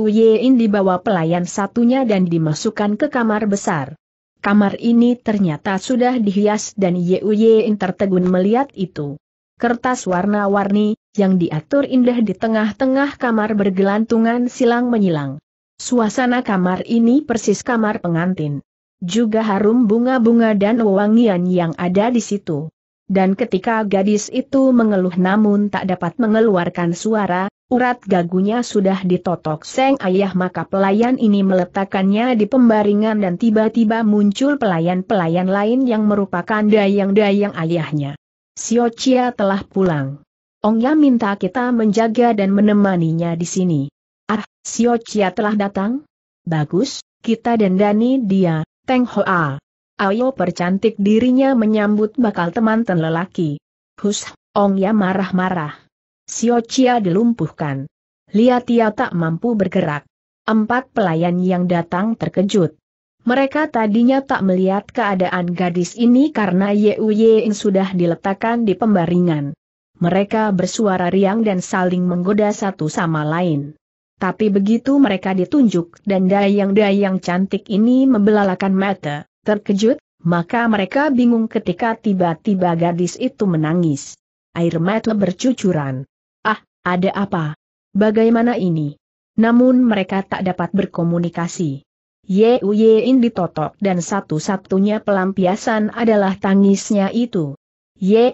Speaker 1: dibawa pelayan satunya dan dimasukkan ke kamar besar. Kamar ini ternyata sudah dihias dan Ye tertegun melihat itu. Kertas warna-warni, yang diatur indah di tengah-tengah kamar bergelantungan silang menyilang. Suasana kamar ini persis kamar pengantin. Juga harum bunga-bunga dan wewangian yang ada di situ. Dan ketika gadis itu mengeluh namun tak dapat mengeluarkan suara, Urat gagunya sudah ditotok Seng Ayah maka pelayan ini meletakkannya di pembaringan dan tiba-tiba muncul pelayan-pelayan lain yang merupakan dayang-dayang ayahnya. Sio Chia telah pulang. Ongya minta kita menjaga dan menemaninya di sini. Ah, Sio Chia telah datang? Bagus, kita dendani dia, Teng Hoa. Ayo percantik dirinya menyambut bakal teman-teman lelaki. Hus, Ongya marah-marah. Sio Chia dilumpuhkan. Lihat ia tak mampu bergerak. Empat pelayan yang datang terkejut. Mereka tadinya tak melihat keadaan gadis ini karena Ye Yein sudah diletakkan di pembaringan. Mereka bersuara riang dan saling menggoda satu sama lain. Tapi begitu mereka ditunjuk dan dayang-dayang cantik ini membelalakan mata, terkejut, maka mereka bingung ketika tiba-tiba gadis itu menangis. Air mata bercucuran. Ada apa? Bagaimana ini? Namun mereka tak dapat berkomunikasi. Uyein ditotok dan satu-satunya pelampiasan adalah tangisnya itu.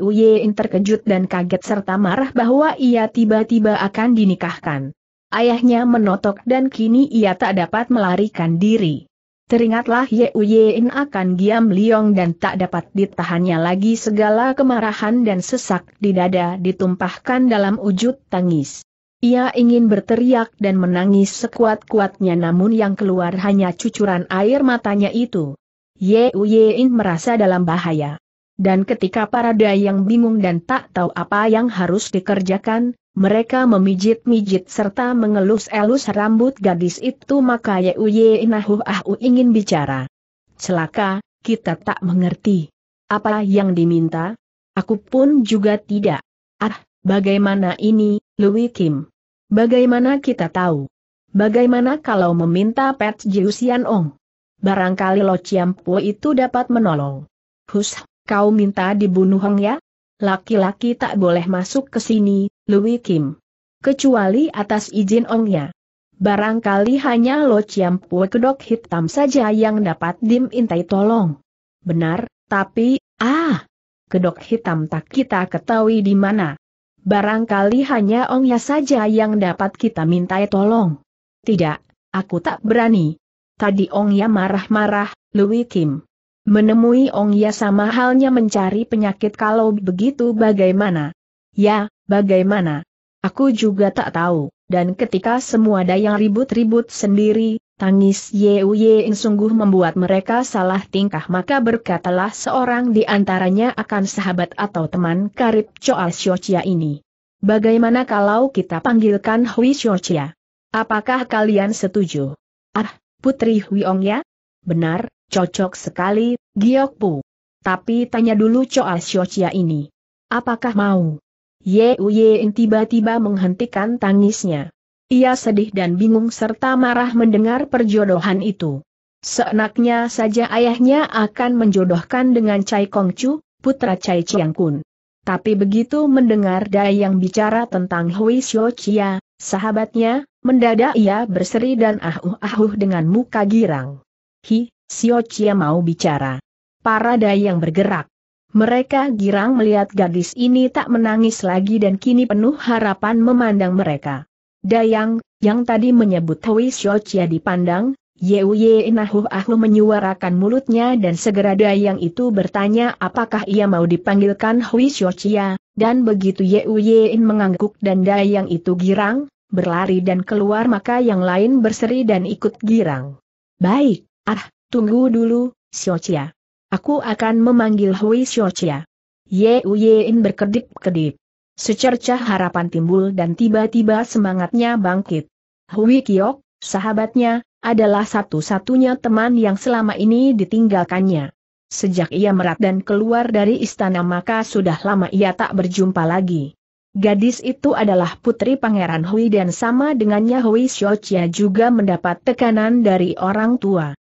Speaker 1: Uyein terkejut dan kaget serta marah bahwa ia tiba-tiba akan dinikahkan. Ayahnya menotok dan kini ia tak dapat melarikan diri. Teringatlah Ye Uyein akan Giam Liong dan tak dapat ditahannya lagi segala kemarahan dan sesak di dada ditumpahkan dalam wujud tangis. Ia ingin berteriak dan menangis sekuat-kuatnya namun yang keluar hanya cucuran air matanya itu. Ye Uyein merasa dalam bahaya. Dan ketika para dayang bingung dan tak tahu apa yang harus dikerjakan, mereka memijit-mijit serta mengelus-elus rambut gadis itu maka Yeuye Inahu Ahu ingin bicara. Celaka, kita tak mengerti. Apa yang diminta? Aku pun juga tidak. Ah, bagaimana ini, Louis Kim? Bagaimana kita tahu? Bagaimana kalau meminta Pet Jiusian Ong? Barangkali Lo Chiampu itu dapat menolong. Hus, kau minta dibunuh Hong ya? laki-laki tak boleh masuk ke sini, Louis Kim. Kecuali atas izin Ongnya. Barangkali hanya Lo Chiam Pue kedok hitam saja yang dapat dimintai tolong. Benar, tapi, ah! Kedok hitam tak kita ketahui di mana. Barangkali hanya Ongnya saja yang dapat kita mintai tolong. Tidak, aku tak berani. Tadi Ongnya marah-marah, Louis Kim. Menemui Ong Ya sama halnya mencari penyakit kalau begitu bagaimana? Ya, bagaimana? Aku juga tak tahu, dan ketika semua dayang ribut-ribut sendiri, tangis Yeu Yein sungguh membuat mereka salah tingkah maka berkatalah seorang di antaranya akan sahabat atau teman karib Choal Xiochia ini. Bagaimana kalau kita panggilkan Hui Xiochia? Apakah kalian setuju? Ah, Putri Hui Ong ya? Benar, Cocok sekali, Giok Pu. Tapi tanya dulu Choa Siocia ini. Apakah mau? Ye Uyein tiba-tiba menghentikan tangisnya. Ia sedih dan bingung serta marah mendengar perjodohan itu. Seenaknya saja ayahnya akan menjodohkan dengan Chai Kongcu, putra cai Chiang Kun. Tapi begitu mendengar Dai yang bicara tentang Hui xiao Chia, sahabatnya, mendadak ia berseri dan ahuh-ahuh dengan muka girang. Hi, Sio Chia mau bicara. Para dayang bergerak. Mereka girang melihat gadis ini tak menangis lagi dan kini penuh harapan memandang mereka. Dayang, yang tadi menyebut Hui Sio Chia dipandang, Ye Inahu Ahu menyuarakan mulutnya dan segera Dayang itu bertanya apakah ia mau dipanggilkan Hui Chia, dan begitu Ye In mengangguk dan Dayang itu girang, berlari dan keluar maka yang lain berseri dan ikut girang. Baik, ah, Tunggu dulu, Xiochia. Aku akan memanggil Hui Xiochia. Ye Uyein berkedip-kedip. Secercah harapan timbul dan tiba-tiba semangatnya bangkit. Hui Kiok, sahabatnya, adalah satu-satunya teman yang selama ini ditinggalkannya. Sejak ia merat dan keluar dari istana maka sudah lama ia tak berjumpa lagi. Gadis itu adalah putri pangeran Hui dan sama dengannya Hui Xiaochia juga mendapat tekanan dari orang tua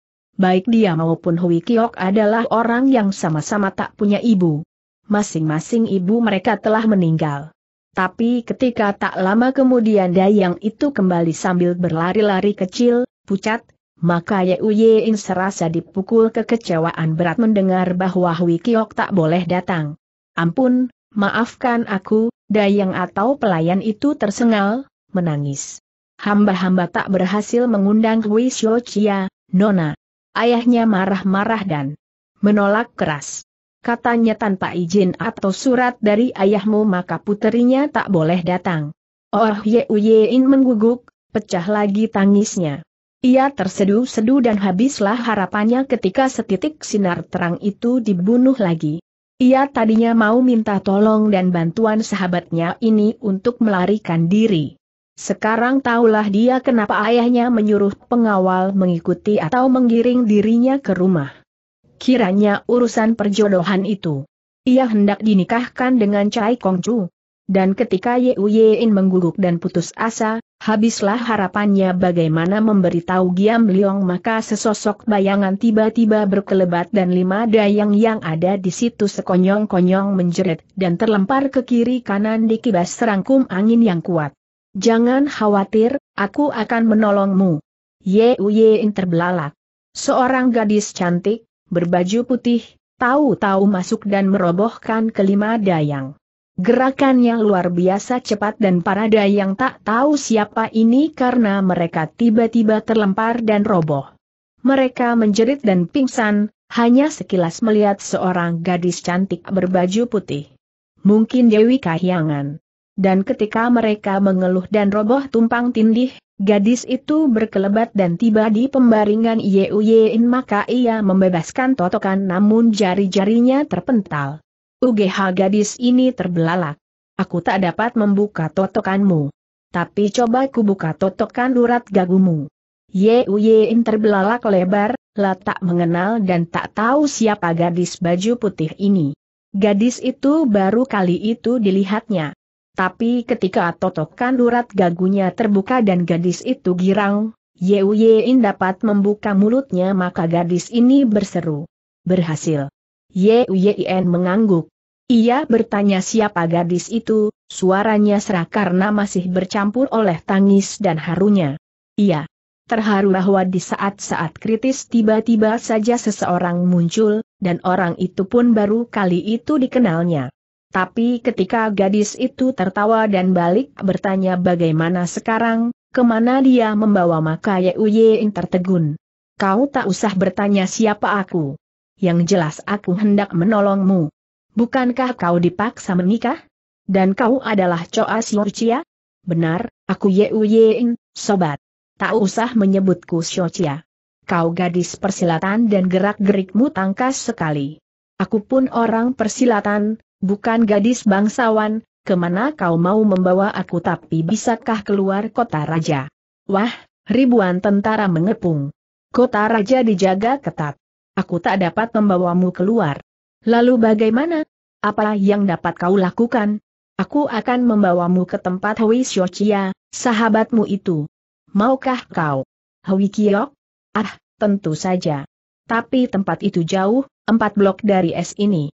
Speaker 1: baik dia maupun Hui Kiok adalah orang yang sama-sama tak punya ibu. Masing-masing ibu mereka telah meninggal. Tapi ketika tak lama kemudian Dayang itu kembali sambil berlari-lari kecil, pucat, maka Yeu In serasa dipukul kekecewaan berat mendengar bahwa Hui Kiok tak boleh datang. Ampun, maafkan aku, Dayang atau pelayan itu tersengal, menangis. Hamba-hamba tak berhasil mengundang Hui Xiao Chia, Nona. Ayahnya marah-marah dan menolak keras. Katanya tanpa izin atau surat dari ayahmu maka puterinya tak boleh datang. Oh Ye Uyein mengguguk, pecah lagi tangisnya. Ia terseduh-seduh dan habislah harapannya ketika setitik sinar terang itu dibunuh lagi. Ia tadinya mau minta tolong dan bantuan sahabatnya ini untuk melarikan diri. Sekarang tahulah dia kenapa ayahnya menyuruh pengawal mengikuti atau menggiring dirinya ke rumah. Kiranya urusan perjodohan itu. Ia hendak dinikahkan dengan Cai Kongcu. Dan ketika Ye Uyein mengguguk dan putus asa, habislah harapannya bagaimana memberitahu Giam Liong maka sesosok bayangan tiba-tiba berkelebat dan lima dayang yang ada di situ sekonyong-konyong menjerit dan terlempar ke kiri kanan dikibas serangkum angin yang kuat. Jangan khawatir, aku akan menolongmu. In terbelalak. Seorang gadis cantik, berbaju putih, tahu-tahu masuk dan merobohkan kelima dayang. Gerakannya luar biasa cepat dan para dayang tak tahu siapa ini karena mereka tiba-tiba terlempar dan roboh. Mereka menjerit dan pingsan, hanya sekilas melihat seorang gadis cantik berbaju putih. Mungkin Dewi Kahyangan dan ketika mereka mengeluh dan roboh tumpang tindih, gadis itu berkelebat dan tiba di pembaringan Yeuyein maka ia membebaskan totokan namun jari-jarinya terpental. UGH gadis ini terbelalak. Aku tak dapat membuka totokanmu. Tapi coba ku buka totokan urat gagumu. Yeuyein terbelalak lebar, lah tak mengenal dan tak tahu siapa gadis baju putih ini. Gadis itu baru kali itu dilihatnya. Tapi ketika totokan urat gagunya terbuka dan gadis itu girang, Yein dapat membuka mulutnya maka gadis ini berseru. Berhasil. Yein mengangguk. Ia bertanya siapa gadis itu, suaranya serak karena masih bercampur oleh tangis dan harunya. Ia terharu bahwa di saat-saat kritis tiba-tiba saja seseorang muncul, dan orang itu pun baru kali itu dikenalnya. Tapi ketika gadis itu tertawa dan balik bertanya bagaimana sekarang, kemana dia membawa maka Yeuying tertegun. Kau tak usah bertanya siapa aku. Yang jelas aku hendak menolongmu. Bukankah kau dipaksa menikah? Dan kau adalah Choa Siorcia? Benar, aku Yeuying, sobat. Tak usah menyebutku Siorcia. Kau gadis persilatan dan gerak-gerikmu tangkas sekali. Aku pun orang persilatan, Bukan gadis bangsawan, kemana kau mau membawa aku tapi bisakah keluar kota raja? Wah, ribuan tentara mengepung. Kota raja dijaga ketat. Aku tak dapat membawamu keluar. Lalu bagaimana? Apa yang dapat kau lakukan? Aku akan membawamu ke tempat Hui Xiochia, sahabatmu itu. Maukah kau? Hui Kiok? Ah, tentu saja. Tapi tempat itu jauh, empat blok dari es ini.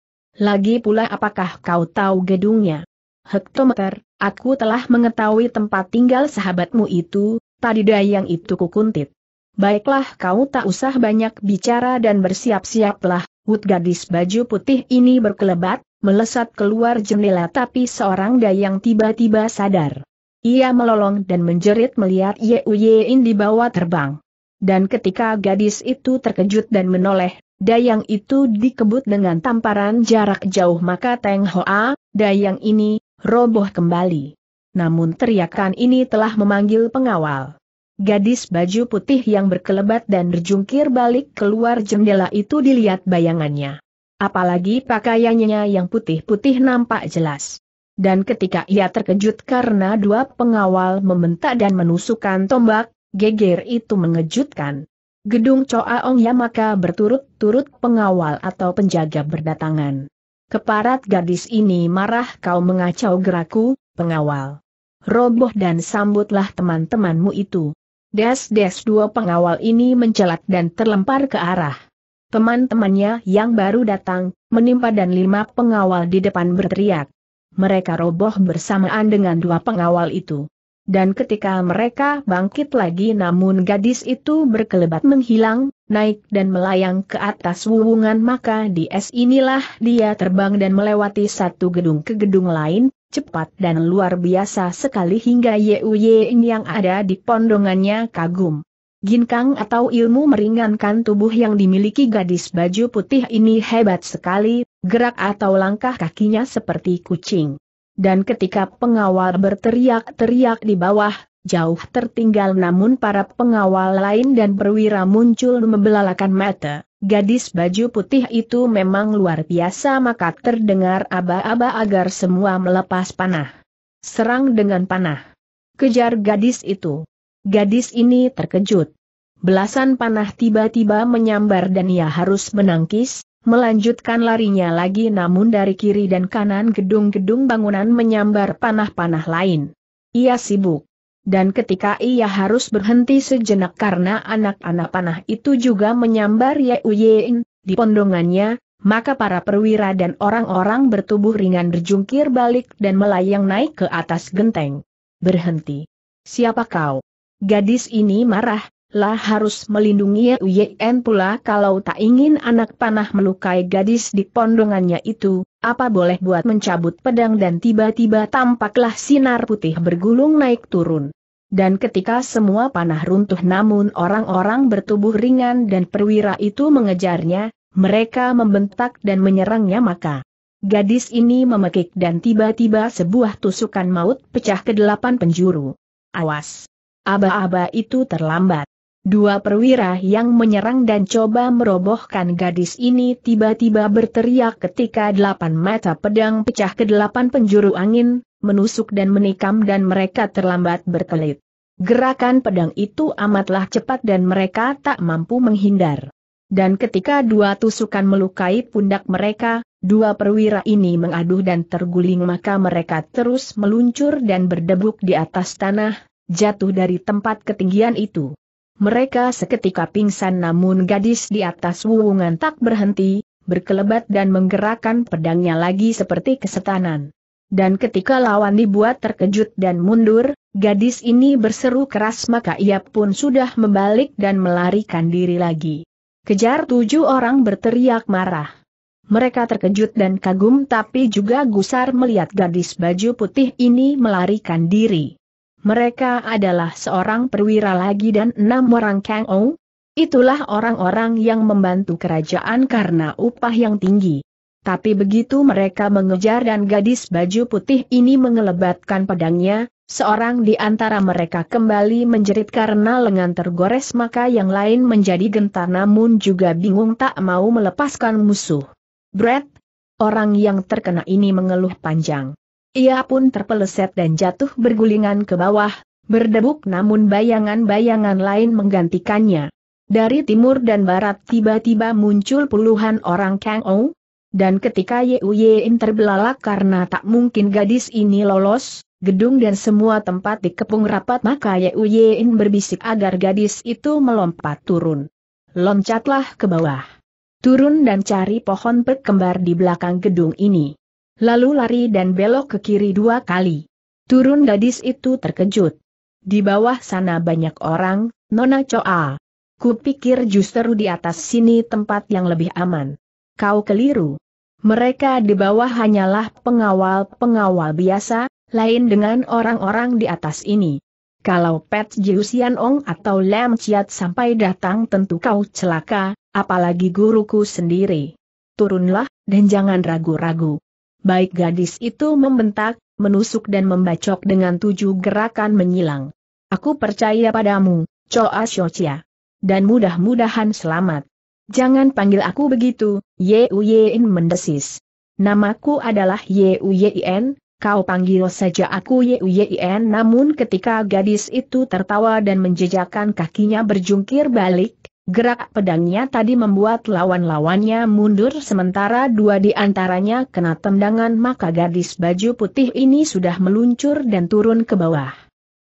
Speaker 1: Lagi pula apakah kau tahu gedungnya? Hektometer, aku telah mengetahui tempat tinggal sahabatmu itu, tadi dayang itu kukuntit. Baiklah kau tak usah banyak bicara dan bersiap-siaplah, Wood gadis baju putih ini berkelebat, melesat keluar jendela tapi seorang dayang tiba-tiba sadar. Ia melolong dan menjerit melihat Ye Uyein di bawah terbang. Dan ketika gadis itu terkejut dan menoleh, Dayang itu dikebut dengan tamparan jarak jauh maka Teng Hoa, dayang ini, roboh kembali. Namun teriakan ini telah memanggil pengawal. Gadis baju putih yang berkelebat dan berjungkir balik keluar jendela itu dilihat bayangannya. Apalagi pakaiannya yang putih-putih nampak jelas. Dan ketika ia terkejut karena dua pengawal membentak dan menusukkan tombak, geger itu mengejutkan. Gedung Coa Ong Yamaka berturut-turut pengawal atau penjaga berdatangan. Keparat gadis ini marah kau mengacau geraku, pengawal. Roboh dan sambutlah teman-temanmu itu. Des-des dua pengawal ini mencelat dan terlempar ke arah. Teman-temannya yang baru datang, menimpa dan lima pengawal di depan berteriak. Mereka roboh bersamaan dengan dua pengawal itu. Dan ketika mereka bangkit lagi namun gadis itu berkelebat menghilang, naik dan melayang ke atas wuwungan maka di es inilah dia terbang dan melewati satu gedung ke gedung lain, cepat dan luar biasa sekali hingga Yuye yang ada di pondongannya kagum. Ginkang atau ilmu meringankan tubuh yang dimiliki gadis baju putih ini hebat sekali, gerak atau langkah kakinya seperti kucing. Dan ketika pengawal berteriak-teriak di bawah, jauh tertinggal namun para pengawal lain dan perwira muncul membelalakan mata. Gadis baju putih itu memang luar biasa maka terdengar aba-aba agar semua melepas panah. Serang dengan panah. Kejar gadis itu. Gadis ini terkejut. Belasan panah tiba-tiba menyambar dan ia harus menangkis, melanjutkan larinya lagi namun dari kiri dan kanan gedung-gedung bangunan menyambar panah-panah lain. Ia sibuk. Dan ketika ia harus berhenti sejenak karena anak-anak panah itu juga menyambar Ye Uyein, di pondongannya, maka para perwira dan orang-orang bertubuh ringan berjungkir balik dan melayang naik ke atas genteng. Berhenti. Siapa kau? Gadis ini marah, lah harus melindungi Yen pula kalau tak ingin anak panah melukai gadis di pondongannya itu, apa boleh buat mencabut pedang dan tiba-tiba tampaklah sinar putih bergulung naik turun. Dan ketika semua panah runtuh namun orang-orang bertubuh ringan dan perwira itu mengejarnya, mereka membentak dan menyerangnya maka. Gadis ini memekik dan tiba-tiba sebuah tusukan maut pecah ke delapan penjuru. Awas! Aba-aba itu terlambat. Dua perwira yang menyerang dan coba merobohkan gadis ini tiba-tiba berteriak ketika delapan mata pedang pecah ke delapan penjuru angin, menusuk dan menikam dan mereka terlambat berkelit. Gerakan pedang itu amatlah cepat dan mereka tak mampu menghindar. Dan ketika dua tusukan melukai pundak mereka, dua perwira ini mengaduh dan terguling maka mereka terus meluncur dan berdebuk di atas tanah, jatuh dari tempat ketinggian itu. Mereka seketika pingsan namun gadis di atas wuwungan tak berhenti, berkelebat dan menggerakkan pedangnya lagi seperti kesetanan. Dan ketika lawan dibuat terkejut dan mundur, gadis ini berseru keras maka ia pun sudah membalik dan melarikan diri lagi. Kejar tujuh orang berteriak marah. Mereka terkejut dan kagum tapi juga gusar melihat gadis baju putih ini melarikan diri. Mereka adalah seorang perwira lagi dan enam orang Kang Ou. Itulah orang-orang yang membantu kerajaan karena upah yang tinggi. Tapi begitu mereka mengejar dan gadis baju putih ini mengelebatkan pedangnya, seorang di antara mereka kembali menjerit karena lengan tergores maka yang lain menjadi gentar namun juga bingung tak mau melepaskan musuh. Brett, orang yang terkena ini mengeluh panjang. Ia pun terpeleset dan jatuh bergulingan ke bawah, berdebuk namun bayangan-bayangan lain menggantikannya. Dari timur dan barat tiba-tiba muncul puluhan orang Kang Ou, dan ketika Yu terbelalak karena tak mungkin gadis ini lolos, gedung dan semua tempat dikepung rapat maka Yu berbisik agar gadis itu melompat turun. Loncatlah ke bawah. Turun dan cari pohon perkembar di belakang gedung ini lalu lari dan belok ke kiri dua kali. Turun gadis itu terkejut. Di bawah sana banyak orang, Nona Coa. Kupikir justru di atas sini tempat yang lebih aman. Kau keliru. Mereka di bawah hanyalah pengawal-pengawal biasa, lain dengan orang-orang di atas ini. Kalau Pet Jiusian Ong atau Lam Chiat sampai datang tentu kau celaka, apalagi guruku sendiri. Turunlah, dan jangan ragu-ragu. Baik gadis itu membentak, menusuk dan membacok dengan tujuh gerakan menyilang. Aku percaya padamu, Choa Shochia. Dan mudah-mudahan selamat. Jangan panggil aku begitu, Ye Yein mendesis. Namaku adalah Ye Yein, kau panggil saja aku Ye Yein namun ketika gadis itu tertawa dan menjejakkan kakinya berjungkir balik, Gerak pedangnya tadi membuat lawan-lawannya mundur sementara dua di antaranya kena tendangan maka gadis baju putih ini sudah meluncur dan turun ke bawah.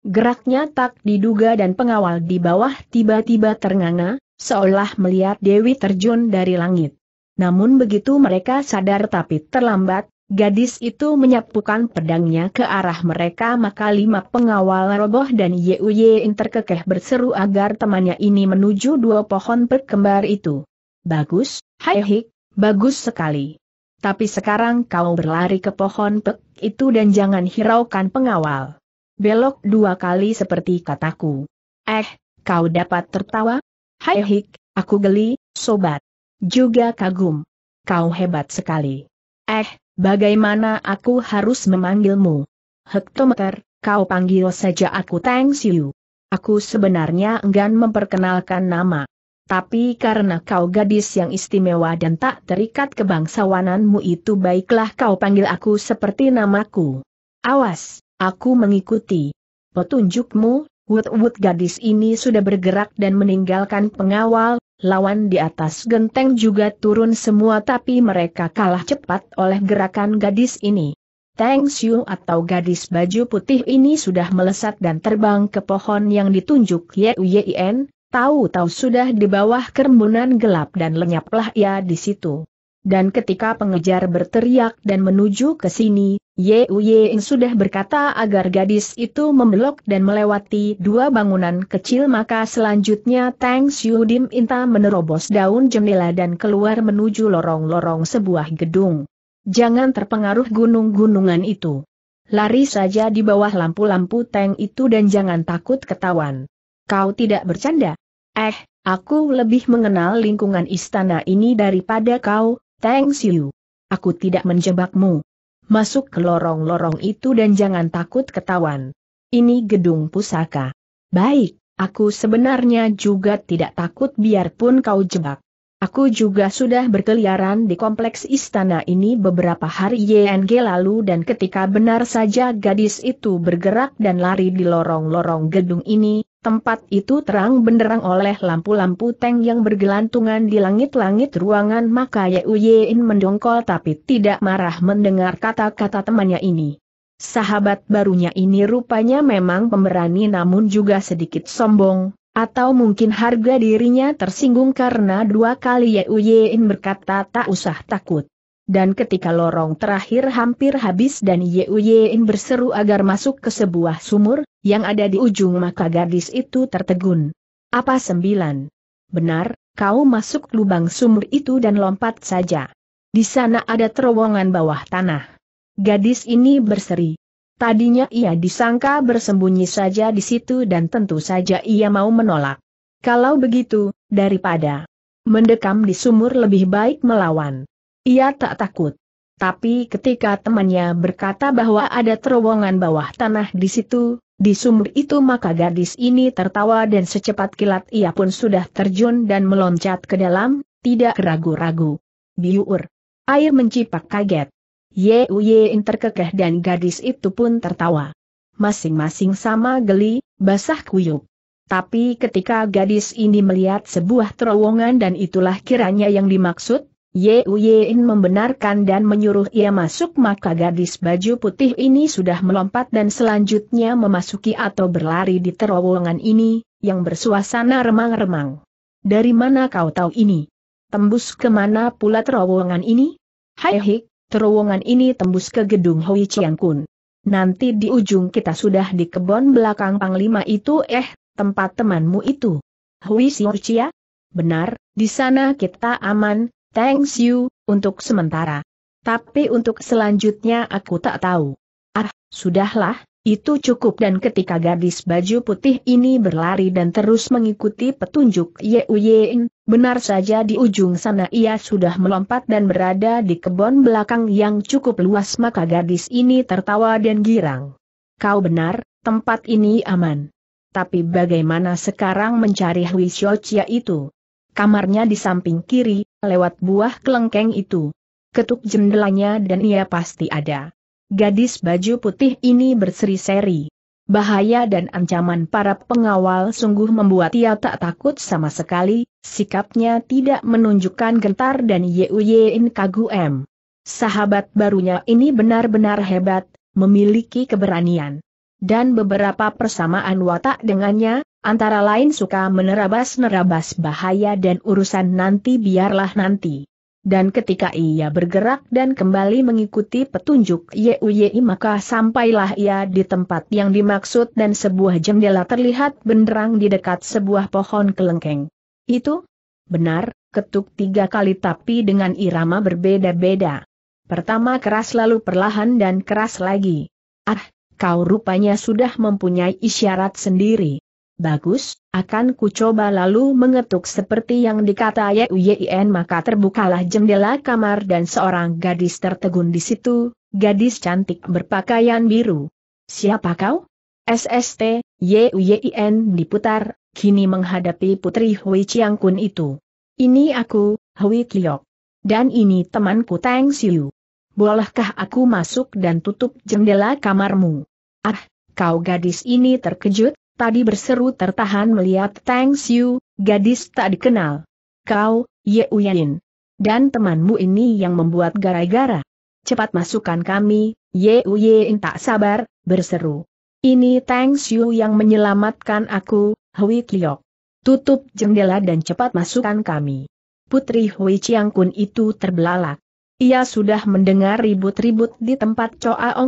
Speaker 1: Geraknya tak diduga dan pengawal di bawah tiba-tiba ternganga, seolah melihat Dewi terjun dari langit. Namun begitu mereka sadar tapi terlambat, Gadis itu menyapukan pedangnya ke arah mereka maka lima pengawal roboh dan Yuyin terkekeh berseru agar temannya ini menuju dua pohon perkembar itu. Bagus, Hai Hik, bagus sekali. Tapi sekarang kau berlari ke pohon pek itu dan jangan hiraukan pengawal. Belok dua kali seperti kataku. Eh, kau dapat tertawa? Hai Hik, aku geli, sobat. Juga kagum. Kau hebat sekali. Eh, Bagaimana aku harus memanggilmu? Hektometer, kau panggil saja aku Tang Siu. Aku sebenarnya enggan memperkenalkan nama. Tapi karena kau gadis yang istimewa dan tak terikat kebangsawananmu itu baiklah kau panggil aku seperti namaku. Awas, aku mengikuti. Petunjukmu, Wut-wut gadis ini sudah bergerak dan meninggalkan pengawal, Lawan di atas genteng juga turun semua tapi mereka kalah cepat oleh gerakan gadis ini. Tang Xiu atau gadis baju putih ini sudah melesat dan terbang ke pohon yang ditunjuk Yien, tahu-tahu sudah di bawah kerumunan gelap dan lenyaplah ia di situ dan ketika pengejar berteriak dan menuju ke sini, Ye Yin sudah berkata agar gadis itu membelok dan melewati dua bangunan kecil maka selanjutnya Tang Xiu Inta menerobos daun jendela dan keluar menuju lorong-lorong sebuah gedung. Jangan terpengaruh gunung-gunungan itu. Lari saja di bawah lampu-lampu Tang itu dan jangan takut ketahuan. Kau tidak bercanda. Eh, Aku lebih mengenal lingkungan istana ini daripada kau, Thanks you. Aku tidak menjebakmu. Masuk ke lorong-lorong itu dan jangan takut ketahuan. Ini gedung pusaka. Baik, aku sebenarnya juga tidak takut biarpun kau jebak. Aku juga sudah berkeliaran di kompleks istana ini beberapa hari YNG lalu dan ketika benar saja gadis itu bergerak dan lari di lorong-lorong gedung ini, Tempat itu terang benderang oleh lampu-lampu teng yang bergelantungan di langit-langit ruangan maka Ye Yein mendongkol tapi tidak marah mendengar kata-kata temannya ini. Sahabat barunya ini rupanya memang pemberani namun juga sedikit sombong, atau mungkin harga dirinya tersinggung karena dua kali Ye Yein berkata tak usah takut dan ketika lorong terakhir hampir habis dan Yein berseru agar masuk ke sebuah sumur, yang ada di ujung maka gadis itu tertegun. Apa sembilan? Benar, kau masuk lubang sumur itu dan lompat saja. Di sana ada terowongan bawah tanah. Gadis ini berseri. Tadinya ia disangka bersembunyi saja di situ dan tentu saja ia mau menolak. Kalau begitu, daripada mendekam di sumur lebih baik melawan. Ia tak takut. Tapi ketika temannya berkata bahwa ada terowongan bawah tanah di situ, di sumur itu maka gadis ini tertawa dan secepat kilat ia pun sudah terjun dan meloncat ke dalam, tidak ragu-ragu. Biur. Air mencipak kaget. Yein terkekeh dan gadis itu pun tertawa. Masing-masing sama geli, basah kuyup. Tapi ketika gadis ini melihat sebuah terowongan dan itulah kiranya yang dimaksud, Ye Uyein membenarkan dan menyuruh ia masuk maka gadis baju putih ini sudah melompat dan selanjutnya memasuki atau berlari di terowongan ini, yang bersuasana remang-remang. Dari mana kau tahu ini? Tembus kemana pula terowongan ini? Hai hik, terowongan ini tembus ke gedung Hui Chiang Kun. Nanti di ujung kita sudah di kebon belakang Panglima itu eh, tempat temanmu itu. Hui Siurcia, Benar, di sana kita aman, Thanks you, untuk sementara. Tapi untuk selanjutnya aku tak tahu. Ah, sudahlah, itu cukup dan ketika gadis baju putih ini berlari dan terus mengikuti petunjuk Ye Uyen, benar saja di ujung sana ia sudah melompat dan berada di kebun belakang yang cukup luas maka gadis ini tertawa dan girang. Kau benar, tempat ini aman. Tapi bagaimana sekarang mencari Hui Xiao itu? kamarnya di samping kiri, lewat buah kelengkeng itu. Ketuk jendelanya dan ia pasti ada. Gadis baju putih ini berseri-seri. Bahaya dan ancaman para pengawal sungguh membuat ia tak takut sama sekali, sikapnya tidak menunjukkan gentar dan Yeuyein kagum. Sahabat barunya ini benar-benar hebat, memiliki keberanian. Dan beberapa persamaan watak dengannya, Antara lain suka menerabas-nerabas bahaya dan urusan nanti biarlah nanti. Dan ketika ia bergerak dan kembali mengikuti petunjuk Yui maka sampailah ia di tempat yang dimaksud dan sebuah jendela terlihat benderang di dekat sebuah pohon kelengkeng. Itu? Benar, ketuk tiga kali tapi dengan irama berbeda-beda. Pertama keras lalu perlahan dan keras lagi. Ah, kau rupanya sudah mempunyai isyarat sendiri. Bagus, akan ku coba lalu mengetuk seperti yang dikata Yuyin maka terbukalah jendela kamar dan seorang gadis tertegun di situ, gadis cantik berpakaian biru. Siapa kau? SST, Yuyin diputar, kini menghadapi putri Hui Chiang Kun itu. Ini aku, Hui Kiyok. Dan ini temanku Tang Siu. Bolehkah aku masuk dan tutup jendela kamarmu? Ah, kau gadis ini terkejut, tadi berseru tertahan melihat Tang Xiu, gadis tak dikenal. Kau, Ye Uyanin. Dan temanmu ini yang membuat gara-gara. Cepat masukkan kami, Ye Uyin tak sabar, berseru. Ini Tang Xiu yang menyelamatkan aku, Hui Kliok. Tutup jendela dan cepat masukkan kami. Putri Hui Chiang Kun itu terbelalak. Ia sudah mendengar ribut-ribut di tempat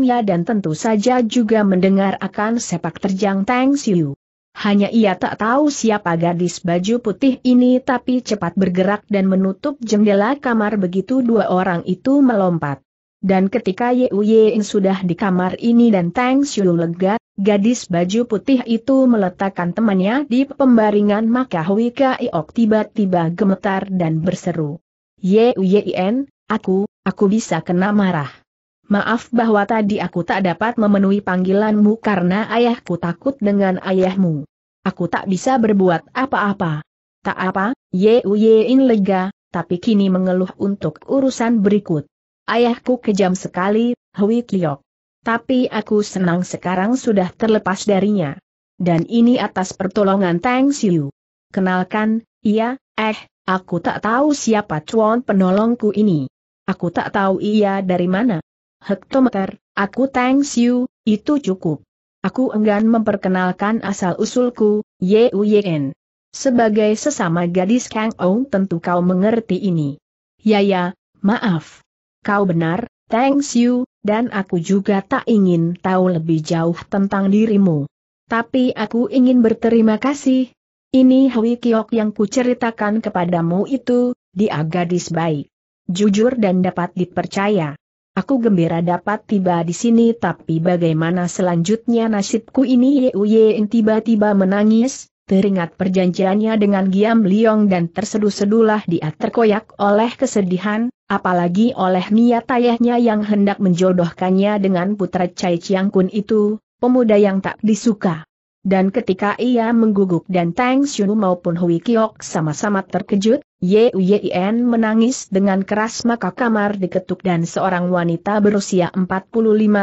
Speaker 1: ya dan tentu saja juga mendengar akan sepak terjang Tang Siu. Hanya ia tak tahu siapa gadis baju putih ini tapi cepat bergerak dan menutup jendela kamar begitu dua orang itu melompat. Dan ketika Ye Yein sudah di kamar ini dan Tang Siu lega, gadis baju putih itu meletakkan temannya di pembaringan maka Hui Kaiok tiba-tiba gemetar dan berseru. Ye Yein, Aku, aku bisa kena marah. Maaf bahwa tadi aku tak dapat memenuhi panggilanmu karena ayahku takut dengan ayahmu. Aku tak bisa berbuat apa-apa. Tak apa, ye Yein lega, tapi kini mengeluh untuk urusan berikut. Ayahku kejam sekali, Hui Kiyok. Tapi aku senang sekarang sudah terlepas darinya. Dan ini atas pertolongan Tang Siu. Kenalkan, iya, eh, aku tak tahu siapa cuan penolongku ini. Aku tak tahu ia dari mana. Hektometer, aku thanks you, itu cukup. Aku enggan memperkenalkan asal-usulku, Yuyen. Sebagai sesama gadis Kang Ong tentu kau mengerti ini. Ya ya, maaf. Kau benar, thanks you, dan aku juga tak ingin tahu lebih jauh tentang dirimu. Tapi aku ingin berterima kasih. Ini Hui Kiok yang kuceritakan kepadamu itu, dia gadis baik jujur dan dapat dipercaya. Aku gembira dapat tiba di sini tapi bagaimana selanjutnya nasibku ini Yeu Yein tiba-tiba menangis, teringat perjanjiannya dengan Giam Liong dan terseduh-sedulah dia terkoyak oleh kesedihan, apalagi oleh niat ayahnya yang hendak menjodohkannya dengan putra Chai Chiang Kun itu, pemuda yang tak disuka. Dan ketika ia mengguguk dan Tang Xiu maupun Hui Kiok sama-sama terkejut, Yuyin menangis dengan keras maka kamar diketuk dan seorang wanita berusia 45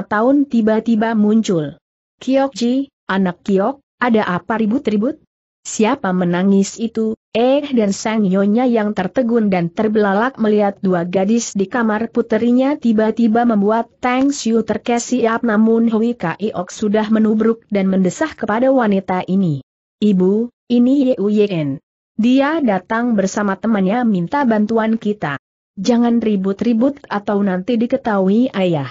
Speaker 1: tahun tiba-tiba muncul. Kiokji, anak Kiok, ada apa ribut-ribut? Siapa menangis itu? Eh dan sang nyonya yang tertegun dan terbelalak melihat dua gadis di kamar puterinya tiba-tiba membuat Tang Xiu terkesiap namun Hui Kiok sudah menubruk dan mendesah kepada wanita ini. Ibu, ini Yuyin. Dia datang bersama temannya minta bantuan kita. Jangan ribut-ribut atau nanti diketahui ayah.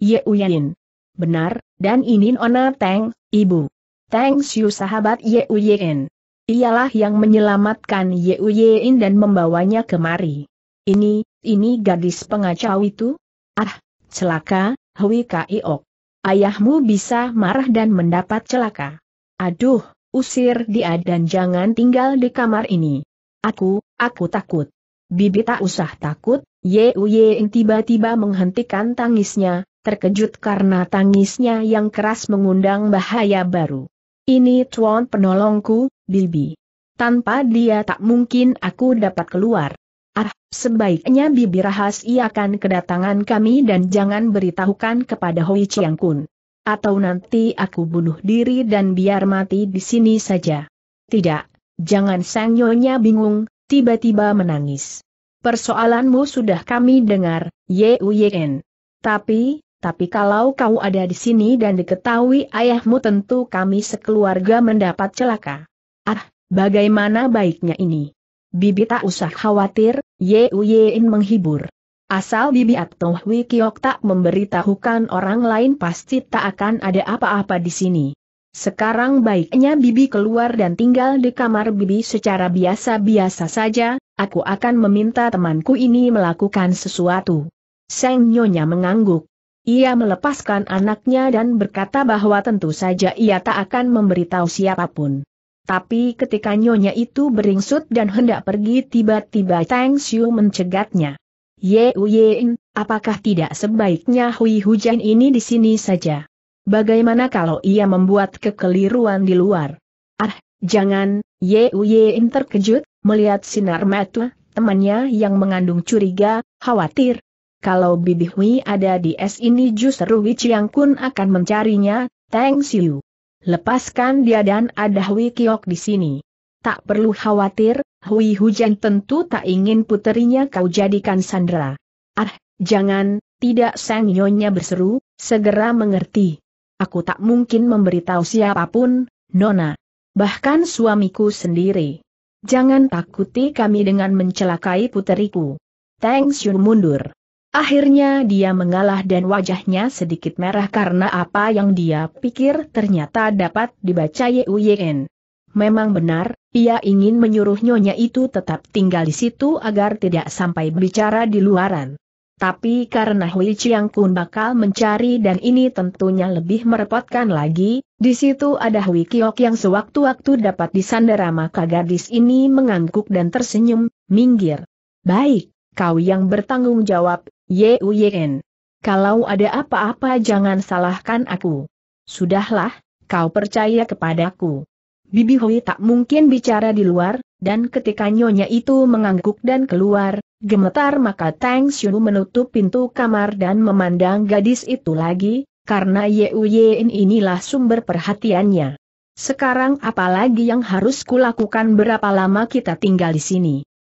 Speaker 1: Ye Uyin. Benar, dan ini Nona Teng, ibu. Teng Xiu sahabat Ye Uyin. Ialah yang menyelamatkan Ye Uyin dan membawanya kemari. Ini, ini gadis pengacau itu? Ah, celaka, Hui Kaiok. Ayahmu bisa marah dan mendapat celaka. Aduh, usir dia dan jangan tinggal di kamar ini. Aku, aku takut. Bibi tak usah takut, Ye Yeuyeng tiba-tiba menghentikan tangisnya, terkejut karena tangisnya yang keras mengundang bahaya baru. Ini tuan penolongku, Bibi. Tanpa dia tak mungkin aku dapat keluar. Ah, sebaiknya Bibi rahasiakan kedatangan kami dan jangan beritahukan kepada Hoi Chiang Kun. Atau nanti aku bunuh diri dan biar mati di sini saja. Tidak, jangan sang nyonya bingung, tiba-tiba menangis. Persoalanmu sudah kami dengar, Yuyen. Tapi, tapi kalau kau ada di sini dan diketahui ayahmu tentu kami sekeluarga mendapat celaka. Ah, bagaimana baiknya ini? Bibi tak usah khawatir, Yuyen menghibur. Asal Bibi Tohwi Kiok tak memberitahukan orang lain pasti tak akan ada apa-apa di sini. Sekarang baiknya Bibi keluar dan tinggal di kamar Bibi secara biasa-biasa saja, aku akan meminta temanku ini melakukan sesuatu. Seng Nyonya mengangguk. Ia melepaskan anaknya dan berkata bahwa tentu saja ia tak akan memberitahu siapapun. Tapi ketika Nyonya itu beringsut dan hendak pergi tiba-tiba Tang Xiu mencegatnya. Ye Uyen, apakah tidak sebaiknya Hui Hujan ini di sini saja? Bagaimana kalau ia membuat kekeliruan di luar? Ah, jangan, Ye Uyen terkejut, melihat sinar mata temannya yang mengandung curiga, khawatir. Kalau Bibi Hui ada di es ini justru Wichiang Kun akan mencarinya, Teng Siu. Lepaskan dia dan ada Hui Kiok di sini. Tak perlu khawatir, Hui Hujan tentu tak ingin puterinya kau jadikan sandera. Ah, jangan, tidak sang nyonya berseru, segera mengerti. Aku tak mungkin memberitahu siapapun, Nona. Bahkan suamiku sendiri. Jangan takuti kami dengan mencelakai puteriku. Thanks Xiu mundur. Akhirnya dia mengalah dan wajahnya sedikit merah karena apa yang dia pikir ternyata dapat dibaca Yuen. Memang benar, ia ingin menyuruh nyonya itu tetap tinggal di situ agar tidak sampai bicara di luaran. Tapi karena Hui Chiang Kun bakal mencari dan ini tentunya lebih merepotkan lagi, di situ ada Hui Kiok yang sewaktu-waktu dapat disandera maka gadis ini mengangguk dan tersenyum, minggir. Baik, kau yang bertanggung jawab, Ye Uyen. Kalau ada apa-apa jangan salahkan aku. Sudahlah, kau percaya kepadaku. Bibi Hui tak mungkin bicara di luar, dan ketika nyonya itu mengangguk dan keluar, gemetar maka Tang Xiu menutup pintu kamar dan memandang gadis itu lagi, karena Ye Uyen inilah sumber perhatiannya. Sekarang apalagi yang harus kulakukan berapa lama kita tinggal di sini?